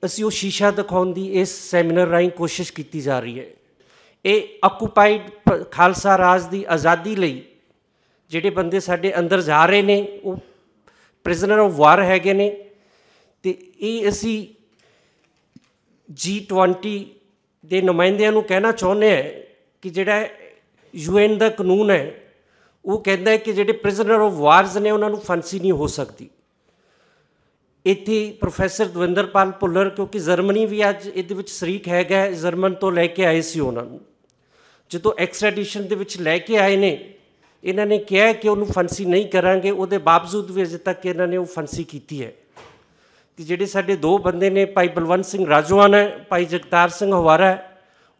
ਅਸੀਂ ਉਹ ਸ਼ੀਸ਼ਾ ਦਿਖਾਉਣ ਦੀ ਇਸ ਸੈਮੀਨਾਰ ਰਾਹੀਂ ਕੋਸ਼ਿਸ਼ ਕੀਤੀ ਜਾ ਰਹੀ ਹੈ ਇਹ ਆਕੂਪਾਈਡ ਖਾਲਸਾ ਰਾਜ ਦੀ ਆਜ਼ਾਦੀ ਲਈ ਜਿਹੜੇ ਬੰਦੇ ਸਾਡੇ ਅੰਦਰ ਜਾ ਰਹੇ ਨੇ ਉਹ ਪ੍ਰਿਜ਼ਨਰ ਆਫ ਵਾਰ ਹੈਗੇ ਨੇ ਤੇ ਇਹ ਅਸੀਂ G20 ਦੇ ਨੁਮਾਇੰਦਿਆਂ ਨੂੰ ਕਹਿਣਾ ਚਾਹੁੰਦੇ ਆ ਕਿ ਜਿਹੜਾ ਯੂਐਨ ਦਾ ਕਾਨੂੰਨ ਹੈ ਉਹ ਕਹਿੰਦਾ ਹੈ ਕਿ ਜਿਹੜੇ ਪ੍ਰਿਜ਼ਨਰ ਆਫ ਵਾਰਸ ਨੇ ਉਹਨਾਂ ਨੂੰ ਫਾਂਸੀ ਨਹੀਂ ਹੋ ਸਕਦੀ ਇੱਥੇ ਪ੍ਰੋਫੈਸਰ ਦਵਿੰਦਰਪਾਲ ਪੁੱਲਰ ਕਿਉਂਕਿ ਜਰਮਨੀ ਵੀ ਅੱਜ ਇਹਦੇ ਵਿੱਚ ਸ਼ਰੀਕ ਹੈਗਾ ਜਰਮਨ ਤੋਂ ਲੈ ਕੇ ਆਏ ਸੀ ਉਹਨਾਂ ਨੂੰ ਜਦੋਂ ਐਕਸਟ੍ਰੈਡੀਸ਼ਨ ਦੇ ਵਿੱਚ ਲੈ ਕੇ ਆਏ ਨੇ ਇਹਨਾਂ ਨੇ ਕਿਹਾ ਕਿ ਉਹਨੂੰ ਫਾਂਸੀ ਨਹੀਂ ਕਰਾਂਗੇ ਉਹਦੇ ਬਾਵਜੂਦ ਵੀ ਅਜੇ ਤੱਕ ਇਹਨਾਂ ਨੇ ਉਹ ਫਾਂਸੀ ਕੀਤੀ ਹੈ ਕਿ ਜਿਹੜੇ ਸਾਡੇ ਦੋ ਬੰਦੇ ਨੇ ਭਾਈ ਬਲਵੰਤ ਸਿੰਘ ਰਾਜਵਾਨ ਹੈ ਭਾਈ ਜਗਤਾਰ ਸਿੰਘ ਹਵਾਰਾ ਹੈ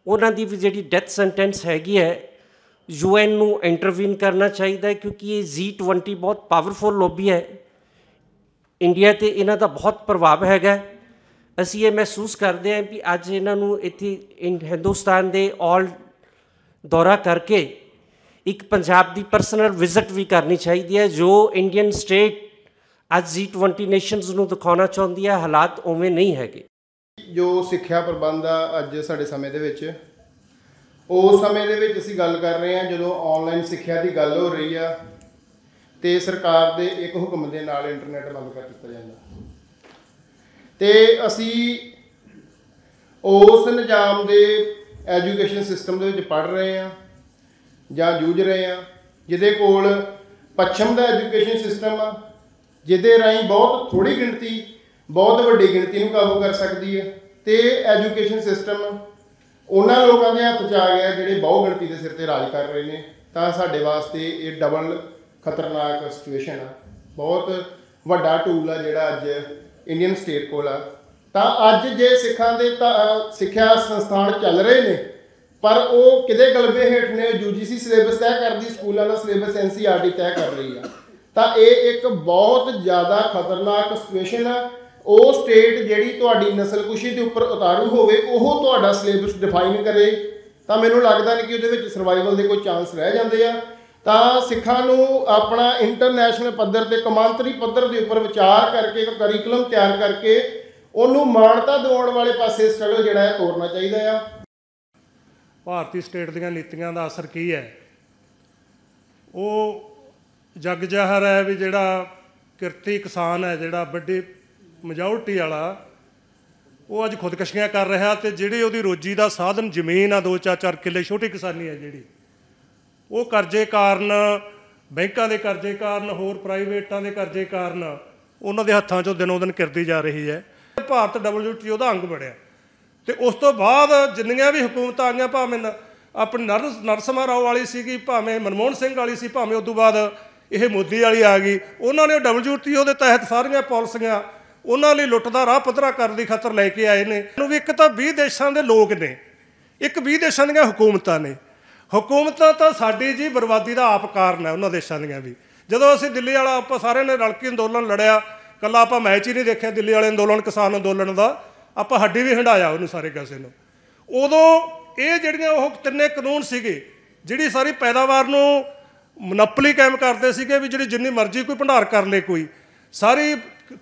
ਉਹਨਾਂ ਦੀ ਵੀ ਜਿਹੜੀ ਡੈਥ ਸੈਂਟੈਂਸ ਹੈਗੀ ਹੈ ਯੂਐਨ ਨੂੰ ਇੰਟਰਵੀਨ ਕਰਨਾ ਚਾਹੀਦਾ ਹੈ ਕਿਉਂਕਿ ਇਹ ਜੀ20 ਬਹੁਤ ਪਾਵਰਫੁਲ ਲੋਬੀ ਹੈ ਇੰਡੀਆ ਤੇ ਇਹਨਾਂ ਦਾ ਬਹੁਤ ਪ੍ਰਭਾਵ ਹੈਗਾ ਅਸੀਂ ਇਹ ਮਹਿਸੂਸ ਕਰਦੇ ਹਾਂ ਕਿ ਅੱਜ ਇਹਨਾਂ ਨੂੰ ਇੱਥੇ ਹਿੰਦੁਸਤਾਨ ਦੇ ਆਲ ਦੌਰਾ ਕਰਕੇ ਇੱਕ ਪੰਜਾਬ ਦੀ ਪਰਸਨਲ ਵਿਜ਼ਿਟ ਵੀ ਕਰਨੀ ਚਾਹੀਦੀ ਹੈ ਜੋ ਇੰਡੀਅਨ ਸਟੇਟ ਅੱਜ ਜੀ20 ਨੇਸ਼ਨਸ ਨੂੰ ਦਿਖਾਉਣਾ ਚਾਹੁੰਦੀ ਹੈ ਹਾਲਾਤ ਉਵੇਂ ਨਹੀਂ ਹੈਗੇ ਜੋ ਸਿੱਖਿਆ ਪ੍ਰਬੰਧ ਆ ਅੱਜ ਸਾਡੇ ਸਮੇਂ ਦੇ ਵਿੱਚ ਉਸ ਸਮੇਂ ਦੇ ਵਿੱਚ ਅਸੀਂ ਗੱਲ ਕਰ ਰਹੇ ਹਾਂ ਜਦੋਂ ਆਨਲਾਈਨ ਸਿੱਖਿਆ ਦੀ ਗੱਲ ਹੋ ਰਹੀ ਆ ਤੇ ਸਰਕਾਰ ਦੇ ਇੱਕ ਹੁਕਮ ਦੇ ਨਾਲ ਇੰਟਰਨੈਟ ਬੰਦ ਕਰ ਦਿੱਤਾ ਜਾਂਦਾ ਤੇ ਅਸੀਂ ਉਸ ਨਿਜ਼ਾਮ ਦੇ ਐਜੂਕੇਸ਼ਨ ਸਿਸਟਮ ਦੇ ਵਿੱਚ ਪੜ ਰਹੇ ਆ ਜਾਂ ਜੂਝ ਰਹੇ ਆ ਜਿਹਦੇ ਕੋਲ ਪੱਛਮ ਦਾ ਐਜੂਕੇਸ਼ਨ ਸਿਸਟਮ ਆ ਜਿਹਦੇ ਰਾਹੀਂ ਬਹੁਤ ਥੋੜੀ ਗਿਣਤੀ ਬਹੁਤ ਵੱਡੀ ਗਿਣਤੀ ਨੂੰ ਕਾਬੂ ਕਰ ਸਕਦੀ ਹੈ ਤੇ ਐਜੂਕੇਸ਼ਨ ਸਿਸਟਮ ਉਹਨਾਂ ਲੋਕਾਂ ਦੇ ਹੱਥ 'ਚ ਆ ਗਿਆ ਜਿਹੜੇ ਬਹੁ ਗਿਣਤੀ ਦੇ ਸਿਰ ਤੇ ਰਾਜ ਕਰ ਰਹੇ ਨੇ ਤਾਂ ਸਾਡੇ ਵਾਸਤੇ ਇਹ ਡਬਲ ਖਤਰਨਾਕ ਸਿਚੁਏਸ਼ਨ ਆ ਬਹੁਤ ਵੱਡਾ ਟੂਲ ਆ ਜਿਹੜਾ ਅੱਜ ਇੰਡੀਅਨ ਸਟੇਟ ਕੋਲ ਆ ਤਾਂ ਅੱਜ ਜੇ ਸਿੱਖਾਂ ਦੇ ਸਿੱਖਿਆ ਸੰਸਥਾਨ ਚੱਲ ਰਹੇ ਨੇ ਪਰ ਉਹ ਕਿਦੇ ਗਲਬੇ ਹੇਠ ਨੇ UGC ਸਿਲੇਬਸ ਤੈਅ ਕਰਦੀ ਸਕੂਲਾਂ ਦਾ ਸਿਲੇਬਸ ਐਨਸੀਆਰਟੀ e ਤੈਅ ਕਰ ਰਹੀ ਆ ਤਾਂ ਇਹ ਇੱਕ ਬਹੁਤ ਜ਼ਿਆਦਾ ਖਤਰਨਾਕ ਸਿਚੁਏਸ਼ਨ ਆ ਉਹ ਸਟੇਟ ਜਿਹੜੀ ਤੁਹਾਡੀ ਨਸਲਕੁਸ਼ੀ ਦੇ ਉੱਪਰ ਉਤਾਰੂ ਹੋਵੇ ਉਹ ਤੁਹਾਡਾ ਸਿਲੇਬਸ ਡਿਫਾਈਨ ਕਰੇ ਤਾਂ ਮੈਨੂੰ ਲੱਗਦਾ ਨਹੀਂ ਕਿ ਉਹਦੇ ਵਿੱਚ ਸਰਵਾਈਵਲ ਦੇ ਕੋਈ ਚਾਂਸ ਰਹਿ ਜਾਂਦੇ ਆ ਤਾਂ ਸਿੱਖਾਂ ਨੂੰ ਆਪਣਾ ਇੰਟਰਨੈਸ਼ਨਲ ਪੱਧਰ ਤੇ ਕਮਾਂਤਰੀ ਪੱਧਰ ਦੇ ਉੱਪਰ ਵਿਚਾਰ ਕਰਕੇ ਇੱਕ ਕਰਿਕੂਲਮ ਤਿਆਰ ਕਰਕੇ ਉਹਨੂੰ ਮਾਨਤਾ ਦਿਵਾਉਣ ਵਾਲੇ ਪਾਸੇ ਸਟਰਗਲ ਜਿਹੜਾ ਹੈ ਤੋਰਨਾ ਚਾਹੀਦਾ ਆ ਭਾਰਤੀ ਸਟੇਟ ਦੀਆਂ ਨੀਤੀਆਂ ਦਾ ਅਸਰ ਕੀ ਹੈ ਉਹ ਜਗ ਜਹਰ ਹੈ ਵੀ ਜਿਹੜਾ ਕਿਰਤੀ ਕਿਸਾਨ ਹੈ ਜਿਹੜਾ ਵੱਡੇ ਮੈਜੋਰਟੀ ਵਾਲਾ ਉਹ ਅੱਜ ਖੁਦਕਸ਼ੀਆਂ ਕਰ ਰਿਹਾ ਤੇ ਜਿਹੜੇ ਉਹਦੀ ਰੋਜੀ ਦਾ ਸਾਧਨ ਜ਼ਮੀਨ ਆ ਦੋ ਚਾਰ ਚਾਰ ਕਿੱਲੇ ਛੋਟੀ ਕਿਸਾਨੀ ਆ ਜਿਹੜੀ ਉਹ ਕਰਜ਼ੇ ਕਾਰਨ ਬੈਂਕਾਂ ਦੇ ਕਰਜ਼ੇ ਕਾਰਨ ਹੋਰ ਪ੍ਰਾਈਵੇਟਾਂ ਦੇ ਕਰਜ਼ੇ ਕਾਰਨ ਉਹਨਾਂ ਦੇ ਹੱਥਾਂ 'ਚੋਂ ਦਿਨੋਂ ਦਿਨ ਕਿਰਦੀ ਜਾ ਰਹੀ ਹੈ ਭਾਰਤ ਡਬਲਯੂਟੀ ਉਹਦਾ ਅੰਗ ਬਣਿਆ ਤੇ ਉਸ ਤੋਂ ਬਾਅਦ ਜਿੰਨੀਆਂ ਵੀ ਹਕੂਮਤਾਂ ਆਈਆਂ ਭਾਵੇਂ ਆਪਣੀ ਨਰਸਮਾ ਰਾਓ ਵਾਲੀ ਸੀਗੀ ਭਾਵੇਂ ਮਨਮੋਹਨ ਸਿੰਘ ਵਾਲੀ ਸੀ ਭਾਵੇਂ ਉਸ ਤੋਂ ਬਾਅਦ ਇਹ ਮੋਦੀ ਵਾਲੀ ਆ ਗਈ ਉਹਨਾਂ ਨੇ ਡਬਲਯੂਟੀਓ ਦੇ ਤਹਿਤ ਸਾਰੀਆਂ ਪਾਲਿਸੀਆਂ ਉਹਨਾਂ ਲਈ ਲੁੱਟ ਦਾ ਰਾਹ ਪੱਧਰਾ ਕਰਨ ਦੀ ਖਾਤਰ ਲੈ ਕੇ ਆਏ ਨੇ ਨੂੰ ਵੀ ਇੱਕ ਤਾਂ 20 ਦੇਸ਼ਾਂ ਦੇ ਲੋਕ ਨੇ ਇੱਕ 20 ਦੇਸ਼ਾਂ ਦੀਆਂ ਹਕੂਮਤਾਂ ਨੇ ਹਕੂਮਤਾਂ ਤਾਂ ਸਾਡੀ ਜੀ ਬਰਬਾਦੀ ਦਾ ਆਪ ਕਾਰਨ ਹੈ ਉਹਨਾਂ ਦੇਸ਼ਾਂ ਦੀਆਂ ਵੀ ਜਦੋਂ ਅਸੀਂ ਦਿੱਲੀ ਵਾਲਾ ਆਪਾਂ ਸਾਰੇ ਨੇ ਰਲ ਕੇ ਅੰਦੋਲਨ ਲੜਿਆ ਕੱਲਾ ਆਪਾਂ ਮੈਚ ਹੀ ਨਹੀਂ ਦੇਖਿਆ ਦਿੱਲੀ ਵਾਲੇ ਅੰਦੋਲਨ ਕਿਸਾਨ ਅੰਦੋਲਨ ਦਾ ਆਪਾਂ ਹੱਡੀ ਵੀ ਹੰਡਾਇਆ ਉਹਨੂੰ ਸਾਰੇ ਕਿਸੇ ਨੂੰ ਉਦੋਂ ਇਹ ਜਿਹੜੀਆਂ ਉਹ ਤਿੰਨੇ ਕਾਨੂੰਨ ਸੀਗੇ ਜਿਹੜੀ ਸਾਰੀ ਪੈਦਾਵਾਰ ਨੂੰ ਮਨਪਲੀ ਕਾਇਮ ਕਰਦੇ ਸੀਗੇ ਵੀ ਜਿਹੜੀ ਜਿੰਨੀ ਮਰਜ਼ੀ ਕੋਈ ਭੰਡਾਰ ਕਰ ਲੇ ਕੋਈ ਸਾਰੀ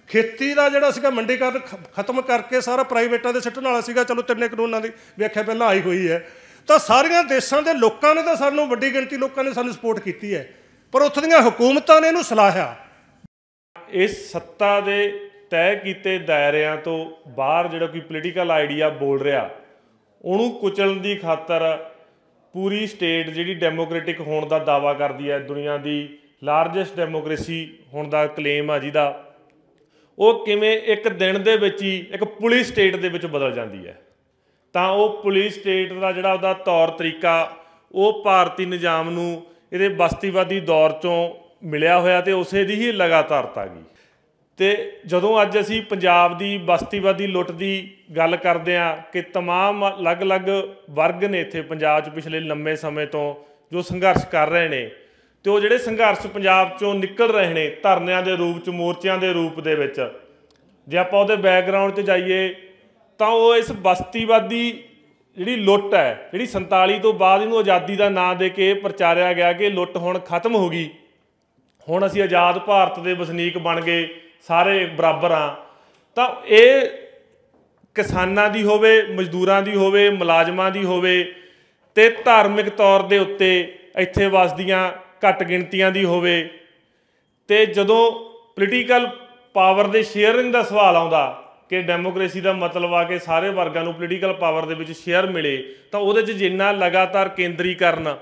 ਖੇਤੀ ਦਾ ਜਿਹੜਾ ਸੀਗਾ ਮੰਡੀਕਰਨ ਖਤਮ ਕਰਕੇ ਸਾਰਾ ਪ੍ਰਾਈਵੇਟਾਂ ਦੇ ਸਿੱਟਣ ਵਾਲਾ ਸੀਗਾ ਚਲੋ ਤਿੰਨੇ ਕਾਨੂੰਨਾਂ ਦੀ ਵਿਆਖਿਆ ਪਹਿਲਾਂ ਆਈ ਹੋਈ ਹੈ ਤਾਂ ਸਾਰੀਆਂ ਦੇਸ਼ਾਂ ਦੇ ਲੋਕਾਂ ਨੇ ਤਾਂ ਸਾਨੂੰ ਵੱਡੀ ਗਿਣਤੀ ਲੋਕਾਂ ਨੇ ਸਾਨੂੰ ਸਪੋਰਟ ਕੀਤੀ ਹੈ ਪਰ ਉੱਥੇ ਦੀਆਂ ਹਕੂਮਤਾਂ ਨੇ ਇਹਨੂੰ ਸਲਾਹਿਆ ਇਸ ਸੱਤਾ ਦੇ ਤੈਅ ਕੀਤੇ ਦਾਇਰਿਆਂ ਤੋਂ ਬਾਹਰ ਜਿਹੜਾ ਕੋਈ ਪੋਲੀਟੀਕਲ ਆਈਡੀਆ ਬੋਲ ਰਿਹਾ ਉਹਨੂੰ ਕੁਚਲਣ ਦੀ ਖਾਤਰ ਪੂਰੀ ਸਟੇਟ ਜਿਹੜੀ ਡੈਮੋਕ੍ਰੈਟਿਕ ਹੋਣ ਦਾ ਦਾਵਾ ਕਰਦੀ ਹੈ ਦੁਨੀਆ ਦੀ ਲਾਰਜੈਸਟ ਡੈਮੋਕ੍ਰੇਸੀ ਹੋਣ ਦਾ ਕਲੇਮ ਆ ਜਿਹਦਾ ਉਹ ਕਿਵੇਂ ਇੱਕ ਦਿਨ ਦੇ ਵਿੱਚ ਹੀ ਇੱਕ ਪੁਲਿਸ ਸਟੇਟ ਦੇ ਵਿੱਚ ਬਦਲ ਜਾਂਦੀ ਹੈ ਤਾਂ ਉਹ ਪੁਲਿਸ ਸਟੇਟ ਦਾ ਜਿਹੜਾ ਉਹਦਾ ਤੌਰ ਤਰੀਕਾ ਉਹ ਭਾਰਤੀ ਨਿਜ਼ਾਮ ਨੂੰ ਇਹਦੇ ਬਸਤੀਵਾਦੀ ਦੌਰ ਚੋਂ ਮਿਲਿਆ ਹੋਇਆ ਤੇ ਉਸੇ ਦੀ ਹੀ ਲਗਾਤਾਰਤਾ ਗਈ ਤੇ ਜਦੋਂ ਅੱਜ ਅਸੀਂ ਪੰਜਾਬ ਦੀ ਬਸਤੀਵਾਦੀ ਲੁੱਟ ਦੀ ਗੱਲ ਕਰਦੇ ਆ ਕਿ तमाम ਅਲੱਗ-ਅਲੱਗ ਵਰਗ ਨੇ ਇੱਥੇ ਪੰਜਾਬ 'ਚ ਪਿਛਲੇ ਲੰਮੇ ਸਮੇਂ ਤੋਂ ਜੋ ਸੰਘਰਸ਼ ਕਰ ਰਹੇ ਨੇ ਤੇ ਉਹ ਜਿਹੜੇ ਸੰਘਰਸ਼ ਪੰਜਾਬ ਚੋਂ ਨਿਕਲ ਰਹੇ ਨੇ ਧਰਨਿਆਂ ਦੇ ਰੂਪ ਚ ਮੋਰਚਿਆਂ ਦੇ ਰੂਪ ਦੇ ਵਿੱਚ ਜੇ ਆਪਾਂ ਉਹਦੇ ਬੈਕਗ੍ਰਾਉਂਡ 'ਚ ਜਾਈਏ ਤਾਂ ਉਹ ਇਸ ਬਸਤੀਵਾਦੀ ਜਿਹੜੀ ਲੁੱਟ ਹੈ ਜਿਹੜੀ 47 ਤੋਂ ਬਾਅਦ ਇਹਨੂੰ ਆਜ਼ਾਦੀ ਦਾ ਨਾਂ ਦੇ ਕੇ ਪ੍ਰਚਾਰਿਆ ਗਿਆ ਕਿ ਲੁੱਟ ਹੁਣ ਖਤਮ ਹੋ ਗਈ ਹੁਣ ਅਸੀਂ ਆਜ਼ਾਦ ਭਾਰਤ ਦੇ ਵਸਨੀਕ ਬਣ ਗਏ ਸਾਰੇ ਬਰਾਬਰ ਆ ਤਾਂ ਇਹ ਕਿਸਾਨਾਂ ਦੀ ਹੋਵੇ ਮਜ਼ਦੂਰਾਂ ਦੀ ਹੋਵੇ ਮੁਲਾਜ਼ਮਾਂ ਦੀ ਹੋਵੇ ਤੇ ਧਾਰਮਿਕ ਤੌਰ ਦੇ ਉੱਤੇ ਇੱਥੇ ਵਸਦੀਆਂ ਘੱਟ ਗਿਣਤੀਆਂ ਦੀ ਹੋਵੇ ਤੇ ਜਦੋਂ ਪੋਲੀਟੀਕਲ ਪਾਵਰ ਦੇ ਸ਼ੇਅਰਿੰਗ ਦਾ ਸਵਾਲ ਆਉਂਦਾ ਕਿ ਡੈਮੋਕ੍ਰੇਸੀ ਦਾ ਮਤਲਬ ਆ ਕਿ ਸਾਰੇ ਵਰਗਾਂ ਨੂੰ ਪੋਲੀਟੀਕਲ ਪਾਵਰ ਦੇ ਵਿੱਚ ਸ਼ੇਅਰ ਮਿਲੇ ਤਾਂ ਉਹਦੇ 'ਚ ਜਿੰਨਾ ਲਗਾਤਾਰ ਕੇਂਦਰੀਕਰਨ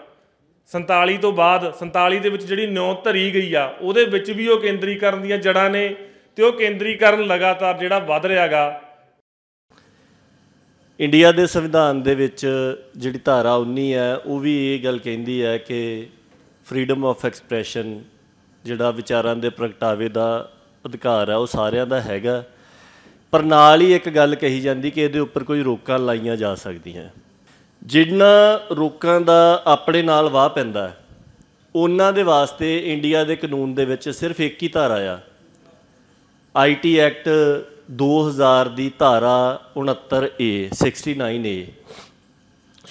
47 ਤੋਂ ਬਾਅਦ 47 ਦੇ ਵਿੱਚ ਜਿਹੜੀ ਨਿਉਂ ਧਰੀ ਗਈ ਆ ਉਹਦੇ ਵਿੱਚ ਵੀ ਉਹ ਕੇਂਦਰੀਕਰਨ ਦੀਆਂ ਜੜਾਂ ਨੇ ਤੇ ਉਹ ਕੇਂਦਰੀਕਰਨ ਲਗਾਤਾਰ ਜਿਹੜਾ ਵੱਧ ਰਿਹਾਗਾ ਇੰਡੀਆ ਦੇ ਸੰਵਿਧਾਨ ਦੇ ਵਿੱਚ ਜਿਹੜੀ ਧਾਰਾ 19 ਹੈ ਉਹ ਵੀ ਇਹ ਗੱਲ ਕਹਿੰਦੀ ਹੈ ਕਿ ਫਰੀडम ਆਫ ਐਕਸਪ੍ਰੈਸ਼ਨ ਜਿਹੜਾ ਵਿਚਾਰਾਂ ਦੇ ਪ੍ਰਗਟਾਵੇ ਦਾ ਅਧਿਕਾਰ ਹੈ ਉਹ ਸਾਰਿਆਂ ਦਾ ਹੈਗਾ ਪਰ ਨਾਲ ਹੀ ਇੱਕ ਗੱਲ ਕਹੀ ਜਾਂਦੀ ਕਿ ਇਹਦੇ ਉੱਪਰ ਕੋਈ ਰੋਕਾਂ ਲਾਈਆਂ ਜਾ ਸਕਦੀਆਂ ਜਿੰਨਾ ਰੋਕਾਂ ਦਾ ਆਪਣੇ ਨਾਲ ਵਾਹ ਪੈਂਦਾ ਉਹਨਾਂ ਦੇ ਵਾਸਤੇ ਇੰਡੀਆ ਦੇ ਕਾਨੂੰਨ ਦੇ ਵਿੱਚ ਸਿਰਫ ਇੱਕ ਹੀ ਧਾਰਾ ਆ ਆਈਟੀ ਐਕਟ 2000 ਦੀ ਧਾਰਾ 69 ਏ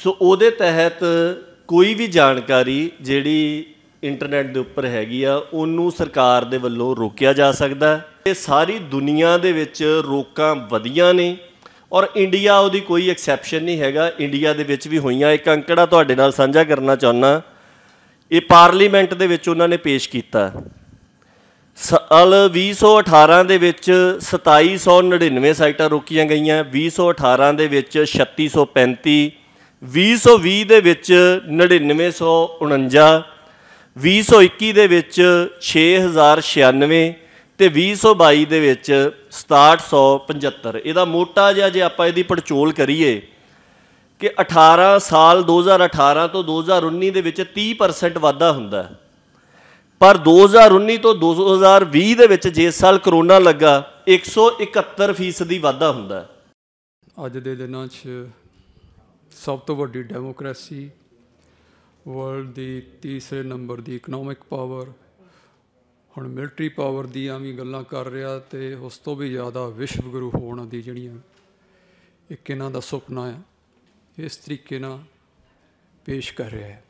ਸੋ ਉਹਦੇ ਤਹਿਤ ਕੋਈ ਵੀ ਜਾਣਕਾਰੀ ਜਿਹੜੀ ਇੰਟਰਨੈਟ ਦੇ ਉੱਪਰ ਹੈਗੀ ਆ ਉਹਨੂੰ ਸਰਕਾਰ ਦੇ ਵੱਲੋਂ ਰੋਕਿਆ ਜਾ ਸਕਦਾ ਤੇ ਸਾਰੀ ਦੁਨੀਆ ਦੇ ਵਿੱਚ ਰੋਕਾਂ ਵਧੀਆਂ ਨੇ ਔਰ ਇੰਡੀਆ ਉਹਦੀ ਕੋਈ ਐਕਸੈਪਸ਼ਨ ਨਹੀਂ ਹੈਗਾ ਇੰਡੀਆ ਦੇ ਵਿੱਚ ਵੀ ਹੋਈਆਂ ਇੱਕ ਅੰਕੜਾ ਤੁਹਾਡੇ ਨਾਲ ਸਾਂਝਾ ਕਰਨਾ ਚਾਹੁੰਦਾ ਇਹ ਪਾਰਲੀਮੈਂਟ ਦੇ ਵਿੱਚ ਉਹਨਾਂ ਨੇ ਪੇਸ਼ ਕੀਤਾ ਸਾਲ 2018 ਦੇ ਵਿੱਚ 2799 ਸਾਈਟਾਂ ਰੋਕੀਆਂ ਗਈਆਂ 2018 ਦੇ ਵਿੱਚ 3635 2020 ਦੇ ਵਿੱਚ 9949 2021 ਦੇ ਵਿੱਚ 6096 ਤੇ 2022 ਦੇ ਵਿੱਚ 6775 ਇਹਦਾ ਮੋਟਾ ਜਿਹਾ ਜੇ ਆਪਾਂ ਇਹਦੀ ਪੜਚੋਲ ਕਰੀਏ ਕਿ 18 ਸਾਲ 2018 ਤੋਂ 2019 ਦੇ ਵਿੱਚ 30% ਵਾਧਾ ਹੁੰਦਾ ਪਰ 2019 ਤੋਂ 2020 ਦੇ ਵਿੱਚ ਜੇ ਸਾਲ ਕਰੋਨਾ ਲੱਗਾ 171% ਦੀ ਵਾਧਾ ਹੁੰਦਾ ਅੱਜ ਦੇ ਦਿਨਾਂ 'ਚ ਸਭ ਤੋਂ ਵੱਡੀ ਡੈਮੋਕ੍ਰੇਸੀ ਵਰਲਡ ਦੀ ਤੀਸਰੇ ਨੰਬਰ ਦੀ ਇਕਨੋਮਿਕ ਪਾਵਰ ਹੁਣ ਮਿਲਟਰੀ ਪਾਵਰ ਦੀਆਂ ਵੀ ਗੱਲਾਂ ਕਰ ਰਿਹਾ ਤੇ ਉਸ ਤੋਂ ਵੀ ਜ਼ਿਆਦਾ ਵਿਸ਼ਵ ਗੁਰੂ ਹੋਣ ਦੀ ਜਿਹੜੀਆਂ ਇੱਕ ਇਹਨਾਂ ਦਾ ਸੁਪਨਾ ਹੈ ਇਸ ਤਰੀਕੇ ਨਾਲ ਪੇਸ਼ ਕਰ ਰਿਹਾ ਹੈ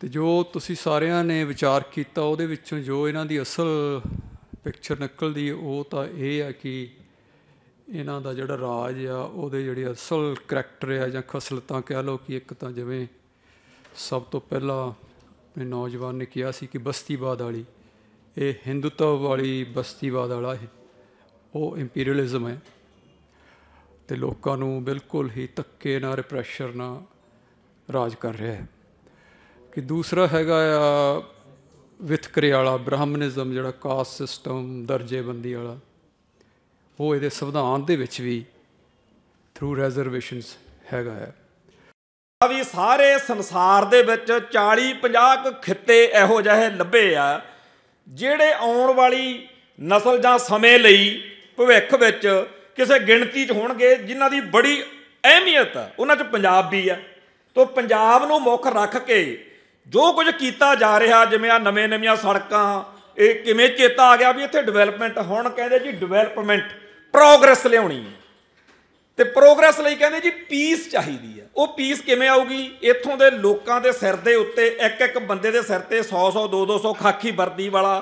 ਤੇ ਜੋ ਤੁਸੀਂ ਸਾਰਿਆਂ ਨੇ ਵਿਚਾਰ ਕੀਤਾ ਉਹਦੇ ਵਿੱਚੋਂ ਜੋ ਇਹਨਾਂ ਦੀ ਅਸਲ ਪਿਕਚਰ ਨਿਕਲਦੀ ਉਹ ਤਾਂ ਇਹ ਆ ਕਿ ਇਹਨਾਂ ਦਾ ਜਿਹੜਾ ਰਾਜ ਆ ਉਹਦੇ ਜਿਹੜੇ ਅਸਲ ਕੈਰੈਕਟਰ ਆ ਜਾਂ ਖਸਲਤਾਂ ਕਹਿ ਲਓ ਕਿ ਇੱਕ ਤਾਂ ਜਿਵੇਂ ਸਭ ਤੋਂ ਪਹਿਲਾਂ ਆਪਣੇ ਨੌਜਵਾਨ ਨੇ ਕਿਹਾ ਸੀ ਕਿ ਬਸਤੀਵਾਦ ਵਾਲੀ ਇਹ ਹਿੰਦੂਤਵ ਵਾਲੀ ਬਸਤੀਵਾਦ ਵਾਲਾ ਹੈ ਉਹ ਇੰਪੀਰੀਅਲਿਜ਼ਮ ਹੈ ਤੇ ਲੋਕਾਂ ਨੂੰ ਬਿਲਕੁਲ ਹੀ ਤੱਕੇ ਨਾਲ ਪ੍ਰੈਸ਼ਰ ਨਾਲ ਰਾਜ ਕਰ ਰਿਹਾ ਹੈ ਕਿ ਦੂਸਰਾ ਹੈਗਾ ਆ ਵਿਤਕਰੇ ਵਾਲਾ ਬ੍ਰਾਹਮਣਿਜ਼ਮ ਜਿਹੜਾ ਕਾਸਟ ਸਿਸਟਮ ਦਰਜੇਬੰਦੀ ਵਾਲਾ ਉਹ ਇਹਦੇ ਸੰਵਿਧਾਨ ਦੇ ਵਿੱਚ ਵੀ ਥਰੂ ਰਿਜ਼ਰਵੇਸ਼ਨਸ ਹੈਗਾ ਹੈ ਵੀ ਸਾਰੇ ਸੰਸਾਰ ਦੇ ਵਿੱਚ 40 50 ਖਿੱਤੇ ਇਹੋ ਜਿਹੇ ਲੱਭੇ ਆ ਜਿਹੜੇ ਆਉਣ ਵਾਲੀ ਨਸਲ ਜਾਂ ਸਮੇਂ ਲਈ ਭਵਿੱਖ ਵਿੱਚ ਕਿਸੇ ਗਿਣਤੀ 'ਚ ਹੋਣਗੇ ਜਿਨ੍ਹਾਂ ਦੀ ਬੜੀ ਅਹਿਮੀਅਤ ਆ ਉਹਨਾਂ 'ਚ ਪੰਜਾਬ ਵੀ ਆ ਤੋਂ ਪੰਜਾਬ ਨੂੰ ਮੁੱਖ ਰੱਖ ਕੇ ਜੋ ਕੁਝ ਕੀਤਾ ਜਾ ਰਿਹਾ ਜਿਵੇਂ ਆ ਨਵੇਂ-ਨਵੀਆਂ ਸੜਕਾਂ ਇਹ ਕਿਵੇਂ ਚੇਤਾ ਆ ਗਿਆ ਵੀ ਇੱਥੇ ਡਿਵੈਲਪਮੈਂਟ ਹੁਣ ਕਹਿੰਦੇ ਜੀ ਡਿਵੈਲਪਮੈਂਟ ਪ੍ਰੋਗਰੈਸ ਲਿਆਉਣੀ ਹੈ ਤੇ ਪ੍ਰੋਗਰੈਸ ਲਈ ਕਹਿੰਦੇ ਜੀ ਪੀਸ ਚਾਹੀਦੀ ਹੈ ਉਹ ਪੀਸ ਕਿਵੇਂ ਆਊਗੀ ਇੱਥੋਂ ਦੇ ਲੋਕਾਂ ਦੇ ਸਿਰ ਦੇ ਉੱਤੇ ਇੱਕ ਇੱਕ ਬੰਦੇ ਦੇ ਸਿਰ ਤੇ 100 100 2 200 ਖਾਕੀ ਵਰਦੀ ਵਾਲਾ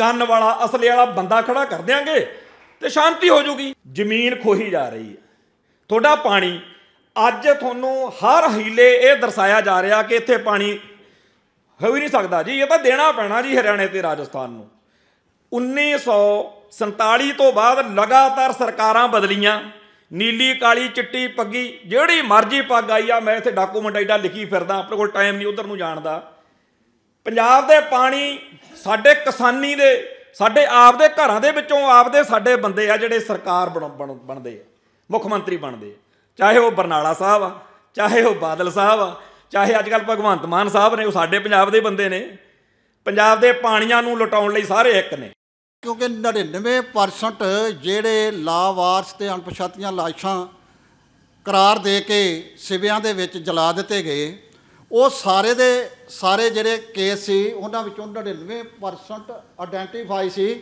ਗਨ ਵਾਲਾ ਅਸਲੇ ਵਾਲਾ ਬੰਦਾ ਖੜਾ ਕਰ ਦੇਾਂਗੇ ਤੇ ਸ਼ਾਂਤੀ ਹੋ ਜੂਗੀ ਜ਼ਮੀਨ ਖੋਹੀ ਜਾ ਰਹੀ ਹੈ ਤੁਹਾਡਾ ਪਾਣੀ ਅੱਜ ਤੁਹਾਨੂੰ ਹਰ ਹੀਲੇ ਇਹ ਦਰਸਾਇਆ ਜਾ ਰਿਹਾ ਕਿ ਇੱਥੇ ਪਾਣੀ ਹੋ ਹੀ ਨਹੀਂ ਸਕਦਾ ਜੀ ਇਹ ਤਾਂ ਦੇਣਾ ਪੈਣਾ ਜੀ ਹਰਿਆਣੇ ਤੇ ਰਾਜਸਥਾਨ ਨੂੰ 1947 ਤੋਂ ਬਾਅਦ ਲਗਾਤਾਰ ਸਰਕਾਰਾਂ ਬਦਲੀਆਂ ਨੀਲੀ ਕਾਲੀ ਚਿੱਟੀ ਪੱਗੀ ਜਿਹੜੀ ਮਰਜ਼ੀ ਪੱਗ ਆਈ ਆ ਮੈਂ ਇੱਥੇ ਡਾਕੂਮੈਂਟ ਐਡਾ ਲਿਖੀ ਫਿਰਦਾ ਆਪਣੇ ਕੋਲ ਟਾਈਮ ਨਹੀਂ ਉਧਰ ਨੂੰ ਜਾਣ ਦਾ ਪੰਜਾਬ ਦੇ ਪਾਣੀ ਸਾਡੇ ਕਿਸਾਨੀ ਦੇ ਸਾਡੇ ਆਪ ਦੇ ਘਰਾਂ ਦੇ ਵਿੱਚੋਂ ਆਪ ਦੇ ਸਾਡੇ ਬੰਦੇ ਆ ਜਿਹੜੇ ਸਰਕਾਰ ਬਣਦੇ ਆ ਮੁੱਖ ਮੰਤਰੀ ਬਣਦੇ ਚਾਹੇ ਉਹ ਬਰਨਾਲਾ ਸਾਹਿਬ ਆ ਚਾਹੇ ਉਹ ਬਾਦਲ ਸਾਹਿਬ ਆ ਚਾਹੇ ਅੱਜ ਕੱਲ ਭਗਵੰਤ ਮਾਨ ਸਾਹਿਬ ਨੇ ਉਹ ਸਾਡੇ ਪੰਜਾਬ ਦੇ ਬੰਦੇ ਨੇ ਪੰਜਾਬ ਦੇ ਪਾਣੀਆਂ ਨੂੰ ਲਟਾਉਣ ਲਈ ਸਾਰੇ ਇੱਕ ਨੇ ਕਿਉਂਕਿ 99% ਜਿਹੜੇ ਲਾਵਾਰਸ ਤੇ ਅਣਪਛਾਤੀਆਂ ਲਾਸ਼ਾਂ ਕਰਾਰ ਦੇ ਕੇ ਸਿਵਿਆਂ ਦੇ ਵਿੱਚ ਜਲਾ ਦਿੱਤੇ ਗਏ ਉਹ ਸਾਰੇ ਦੇ ਸਾਰੇ ਜਿਹੜੇ ਕੇਸ ਸੀ ਉਹਨਾਂ ਵਿੱਚੋਂ 99% ਆਇਡੈਂਟੀਫਾਈ ਸੀ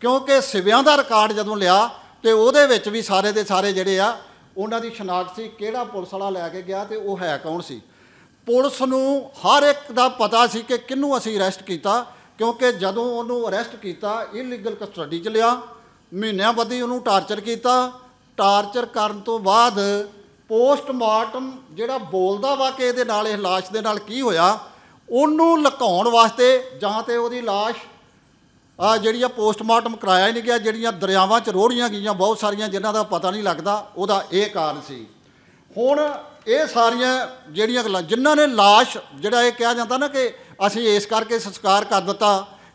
ਕਿਉਂਕਿ ਸਿਵਿਆਂ ਦਾ ਰਿਕਾਰਡ ਜਦੋਂ ਲਿਆ ਤੇ ਉਹਦੇ ਵਿੱਚ ਵੀ ਸਾਰੇ ਦੇ ਸਾਰੇ ਜਿਹੜੇ ਆ ਉਹਨਾਂ ਦੀ ਸ਼ਨਾਖਤ ਸੀ ਕਿਹੜਾ ਪੁਲਿਸ ਵਾਲਾ ਲੈ ਕੇ ਗਿਆ ਤੇ ਉਹ ਹੈ ਕੌਣ ਸੀ ਪੁਲਿਸ ਨੂੰ ਹਰ ਇੱਕ ਦਾ ਪਤਾ ਸੀ ਕਿ ਕਿੰਨੂੰ ਅਸੀਂ ਅਰੈਸਟ ਕੀਤਾ ਕਿਉਂਕਿ ਜਦੋਂ ਉਹਨੂੰ ਅਰੈਸਟ ਕੀਤਾ ਇਲੀਗਲ ਕਸਟਡੀ 'ਚ ਲਿਆ ਮਹੀਨਿਆਂ ਬੱਧੀ ਉਹਨੂੰ ਟਾਰਚਰ ਕੀਤਾ ਟਾਰਚਰ ਕਰਨ ਤੋਂ ਬਾਅਦ ਪੋਸਟਮਾਰਟਮ ਜਿਹੜਾ ਬੋਲਦਾ ਵਾ ਕਿ ਇਹਦੇ ਨਾਲ ਇਹ লাশ ਦੇ ਨਾਲ ਕੀ ਹੋਇਆ ਉਹਨੂੰ ਲੁਕਾਉਣ ਵਾਸਤੇ ਜਾਂ ਤੇ ਉਹਦੀ লাশ ਆ ਜਿਹੜੀ ਆ ਪੋਸਟਮਾਰਟਮ ਕਰਾਇਆ ਹੀ ਨਹੀਂ ਗਿਆ ਜਿਹੜੀਆਂ ਦਰਿਆਵਾਂ 'ਚ ਰੋੜੀਆਂ ਗਈਆਂ ਬਹੁਤ ਸਾਰੀਆਂ ਜਿਨ੍ਹਾਂ ਦਾ ਪਤਾ ਨਹੀਂ ਲੱਗਦਾ ਉਹਦਾ ਇਹ ਕਾਰਨ ਸੀ ਹੁਣ ਇਹ ਸਾਰੀਆਂ ਜਿਹੜੀਆਂ ਗੱਲਾਂ ਜਿਨ੍ਹਾਂ ਨੇ লাশ ਜਿਹੜਾ ਇਹ ਕਿਹਾ ਜਾਂਦਾ ਨਾ ਕਿ ਅਸੀਂ ਇਸ ਕਰਕੇ ਸੰਸਕਾਰ ਕਰ ਦਿੱਤਾ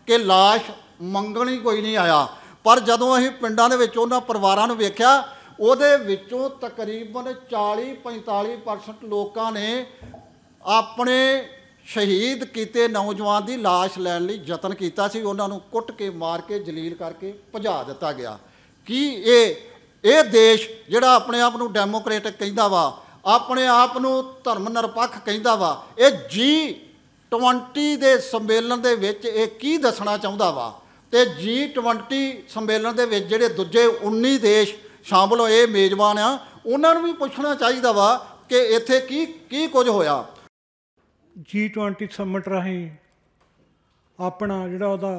ਕਿ লাশ ਮੰਗਣ ਹੀ ਕੋਈ ਨਹੀਂ ਆਇਆ ਪਰ ਜਦੋਂ ਅਸੀਂ ਪਿੰਡਾਂ ਦੇ ਵਿੱਚ ਉਹਨਾਂ ਪਰਿਵਾਰਾਂ ਨੂੰ ਵੇਖਿਆ ਉਹਦੇ ਵਿੱਚੋਂ ਤਕਰੀਬਨ 40-45% ਲੋਕਾਂ ਨੇ ਆਪਣੇ ਸ਼ਹੀਦ ਕੀਤੇ ਨੌਜਵਾਨ ਦੀ লাশ ਲੈਣ ਲਈ ਯਤਨ ਕੀਤਾ ਸੀ ਉਹਨਾਂ ਨੂੰ ਕੁੱਟ ਕੇ ਮਾਰ ਕੇ ਜਲੀਲ ਕਰਕੇ ਭਜਾ ਦਿੱਤਾ ਗਿਆ ਕੀ ਇਹ ਇਹ ਦੇਸ਼ ਜਿਹੜਾ ਆਪਣੇ ਆਪ ਨੂੰ ਡੈਮੋਕ੍ਰੈਟਿਕ ਕਹਿੰਦਾ ਵਾ ਆਪਣੇ ਆਪ ਨੂੰ ਧਰਮ ਨਿਰਪੱਖ ਕਹਿੰਦਾ ਵਾ ਇਹ ਜੀ 20 ਦੇ ਸੰਮੇਲਨ ਦੇ ਵਿੱਚ ਇਹ ਕੀ ਦੱਸਣਾ ਚਾਹੁੰਦਾ ਵਾ ਤੇ ਜੀ 20 ਸੰਮੇਲਨ ਦੇ ਵਿੱਚ ਜਿਹੜੇ ਦੂਜੇ 19 ਦੇਸ਼ ਸ਼ਾਮਲ ਹੋਏ ਮੇਜ਼ਬਾਨ ਆ ਉਹਨਾਂ ਨੂੰ ਵੀ ਪੁੱਛਣਾ ਚਾਹੀਦਾ ਵਾ ਕਿ ਇੱਥੇ ਕੀ ਕੀ ਕੁਝ ਹੋਇਆ ਜੀ 20 ਸਮਿਟ ਰਾਹੀਂ ਆਪਣਾ ਜਿਹੜਾ ਉਹਦਾ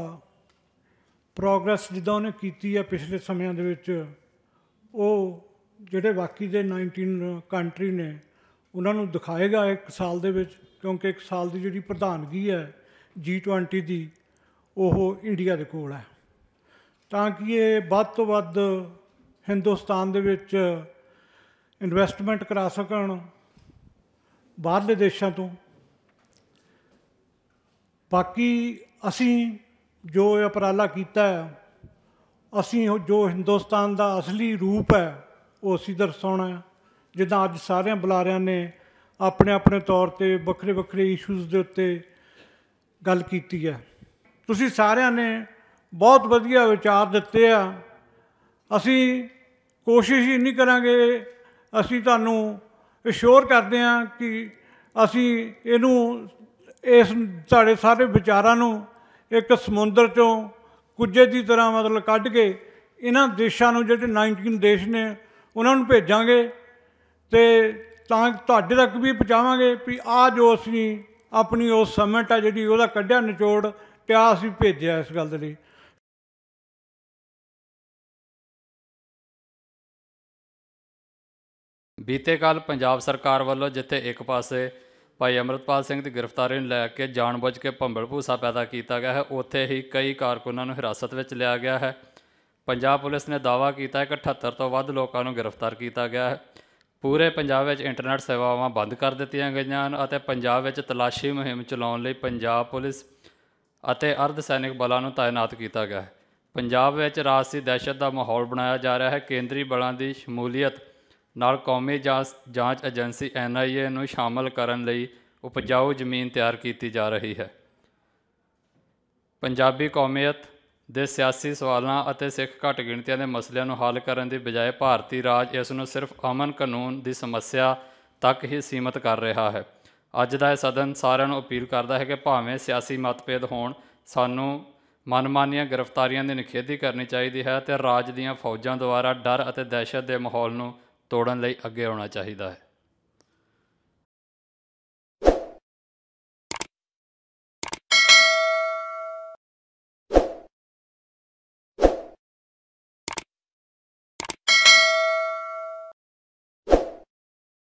ਪ੍ਰੋਗਰੈਸ ਜਿੱਦਾਂ ਉਹਨੇ ਕੀਤੀ ਆ ਪਿਛਲੇ ਸਮਿਆਂ ਦੇ ਵਿੱਚ ਉਹ ਜਿਹੜੇ ਬਾਕੀ ਦੇ 19 ਕੰਟਰੀ ਨੇ ਉਹਨਾਂ ਨੂੰ ਦਿਖਾਏਗਾ ਇੱਕ ਸਾਲ ਦੇ ਵਿੱਚ ਕਿਉਂਕਿ ਇੱਕ ਸਾਲ ਦੀ ਜਿਹੜੀ ਪ੍ਰਧਾਨਗੀ ਹੈ G20 ਦੀ ਉਹ ਇੰਡੀਆ ਦੇ ਕੋਲ ਹੈ ਤਾਂ ਕਿ ਇਹ ਵੱਧ ਤੋਂ ਵੱਧ ਹਿੰਦੁਸਤਾਨ ਦੇ ਵਿੱਚ ਇਨਵੈਸਟਮੈਂਟ ਕਰਾ ਸਕਣ ਬਾਹਰਲੇ ਦੇਸ਼ਾਂ ਤੋਂ ਬਾਕੀ ਅਸੀਂ ਜੋ ਉਪਰਾਲਾ ਕੀਤਾ ਅਸੀਂ ਜੋ ਹਿੰਦੁਸਤਾਨ ਦਾ ਅਸਲੀ ਰੂਪ ਹੈ ਉਹ ਅਸੀਂ ਦਰਸਾਉਣਾ ਜਿੱਦਾਂ ਅੱਜ ਸਾਰਿਆਂ ਬੁਲਾਰਿਆਂ ਨੇ ਆਪਣੇ ਆਪਣੇ ਤੌਰ ਤੇ ਵੱਖਰੇ ਵੱਖਰੇ ਇਸ਼ੂਜ਼ ਦੇ ਉੱਤੇ ਗੱਲ ਕੀਤੀ ਹੈ ਤੁਸੀਂ ਸਾਰਿਆਂ ਨੇ ਬਹੁਤ ਵਧੀਆ ਵਿਚਾਰ ਦਿੱਤੇ ਆ ਅਸੀਂ ਕੋਸ਼ਿਸ਼ ਹੀ ਨਹੀਂ ਕਰਾਂਗੇ ਅਸੀਂ ਤੁਹਾਨੂੰ ਅਸ਼ੋਰ ਕਰਦੇ ਆ ਕਿ ਅਸੀਂ ਇਹਨੂੰ ਇਸ ਤੁਹਾਡੇ ਸਾਰੇ ਵਿਚਾਰਾਂ ਨੂੰ ਇੱਕ ਸਮੁੰਦਰ ਚੋਂ ਕੁਝੇ ਦੀ ਤਰ੍ਹਾਂ ਮਤਲਬ ਕੱਢ ਕੇ ਇਹਨਾਂ ਦੇਸ਼ਾਂ ਨੂੰ ਜਿਹੜੇ 19 ਦੇਸ਼ ਨੇ ਉਹਨਾਂ ਨੂੰ ਭੇਜਾਂਗੇ ਤੇ ਤਾਂ ਤੁਹਾਡੇ ਤੱਕ ਵੀ ਪਹੁੰਚਾਵਾਂਗੇ ਵੀ ਆ ਜੋ ਅਸੀਂ ਆਪਣੀ ਉਹ ਸਮਟ ਆ ਜਿਹੜੀ ਉਹਦਾ ਕੱਢਿਆ ਨਿਚੋੜ ਤੇ ਆ ਅਸੀਂ ਭੇਜਿਆ ਇਸ ਗੱਲ ਦੇ ਲਈ ਬੀਤੇ ਕੱਲ ਪੰਜਾਬ ਸਰਕਾਰ ਵੱਲੋਂ ਜਿੱਥੇ ਇੱਕ ਪਾਸੇ ਭਾਈ ਅਮਰਤਪਾਲ ਸਿੰਘ ਦੀ ਗ੍ਰਿਫਤਾਰੀ ਨੂੰ ਲੈ ਕੇ ਜਾਣਬੁੱਝ ਕੇ ਭੰਬਲ ਭੂਸਾ ਪੈਦਾ ਕੀਤਾ ਗਿਆ ਹੈ ਉੱਥੇ ਹੀ ਕਈ ਕਾਰਕੁਨਾਂ ਨੂੰ ਹਿਰਾਸਤ ਵਿੱਚ ਲਿਆ ਗਿਆ ਹੈ ਪੰਜਾਬ ਪੁਲਿਸ ਨੇ ਦਾਵਾ ਕੀਤਾ ਹੈ ਕਿ 78 ਤੋਂ ਵੱਧ ਲੋਕਾਂ ਨੂੰ ਗ੍ਰਿਫਤਾਰ ਕੀਤਾ ਗਿਆ ਹੈ ਪੂਰੇ ਪੰਜਾਬ ਵਿੱਚ ਇੰਟਰਨੈਟ ਸੇਵਾਵਾਂ ਬੰਦ ਕਰ ਦਿੱਤੀਆਂ ਗਈਆਂ ਹਨ ਅਤੇ ਪੰਜਾਬ ਵਿੱਚ ਤਲਾਸ਼ੀ ਮੁਹਿੰਮ ਚਲਾਉਣ ਲਈ ਪੰਜਾਬ ਪੁਲਿਸ ਅਤੇ ਅਰਧ ਸੈਨਿਕ ਬਲਾਂ ਨੂੰ ਤਾਇਨਾਤ ਕੀਤਾ ਗਿਆ ਹੈ ਪੰਜਾਬ ਵਿੱਚ ਰਾਸੀ ਦਹਿਸ਼ਤ ਦਾ ਮਾਹੌਲ ਬਣਾਇਆ ਜਾ ਰਿਹਾ ਹੈ ਕੇਂਦਰੀ ਬਲਾਂ ਦੀ ਸ਼ਮੂਲੀਅਤ ਨਾਲ ਕੌਮੀ ਜਾਂਚ ਏਜੰਸੀ ਐਨਆਈਏ ਨੂੰ ਸ਼ਾਮਲ ਕਰਨ ਲਈ ਉਪਜਾਊ ਜ਼ਮੀਨ ਤਿਆਰ ਕੀਤੀ ਜਾ ਰਹੀ ਹੈ ਪੰਜਾਬੀ ਕੌਮੀਅਤ ਦੇ ਸਿਆਸੀ ਸਵਾਲਾਂ ਅਤੇ ਸਿੱਖ ਘੱਟ ਗਿਣਤੀਆਂ ਦੇ ਮਸਲਿਆਂ ਨੂੰ ਹੱਲ ਕਰਨ ਦੀ ਬਜਾਏ ਭਾਰਤੀ ਰਾਜ ਇਸ ਨੂੰ ਸਿਰਫ ਅਮਨ ਕਾਨੂੰਨ ਦੀ ਸਮੱਸਿਆ ਤੱਕ ਹੀ ਸੀਮਤ ਕਰ ਰਿਹਾ ਹੈ ਅੱਜ ਦਾ ਇਹ ਸਦਨ ਸਾਰਿਆਂ ਨੂੰ ਅਪੀਲ ਕਰਦਾ ਹੈ ਕਿ ਭਾਵੇਂ ਸਿਆਸੀ ਮਤਭੇਦ ਹੋਣ ਸਾਨੂੰ ਮਨਮਾਨੀਆਂ ਗ੍ਰਿਫਤਾਰੀਆਂ ਦੀ ਨਿਖੇਧੀ ਕਰਨੀ ਚਾਹੀਦੀ ਹੈ ਤੇ ਰਾਜ ਦੀਆਂ ਫੌਜਾਂ ਦੁਆਰਾ ਡਰ ਅਤੇ ਦਹਿਸ਼ਤ ਦੇ ਮਾਹੌਲ ਨੂੰ ਤੋੜਨ ਲਈ ਅੱਗੇ ਆਉਣਾ ਚਾਹੀਦਾ ਹੈ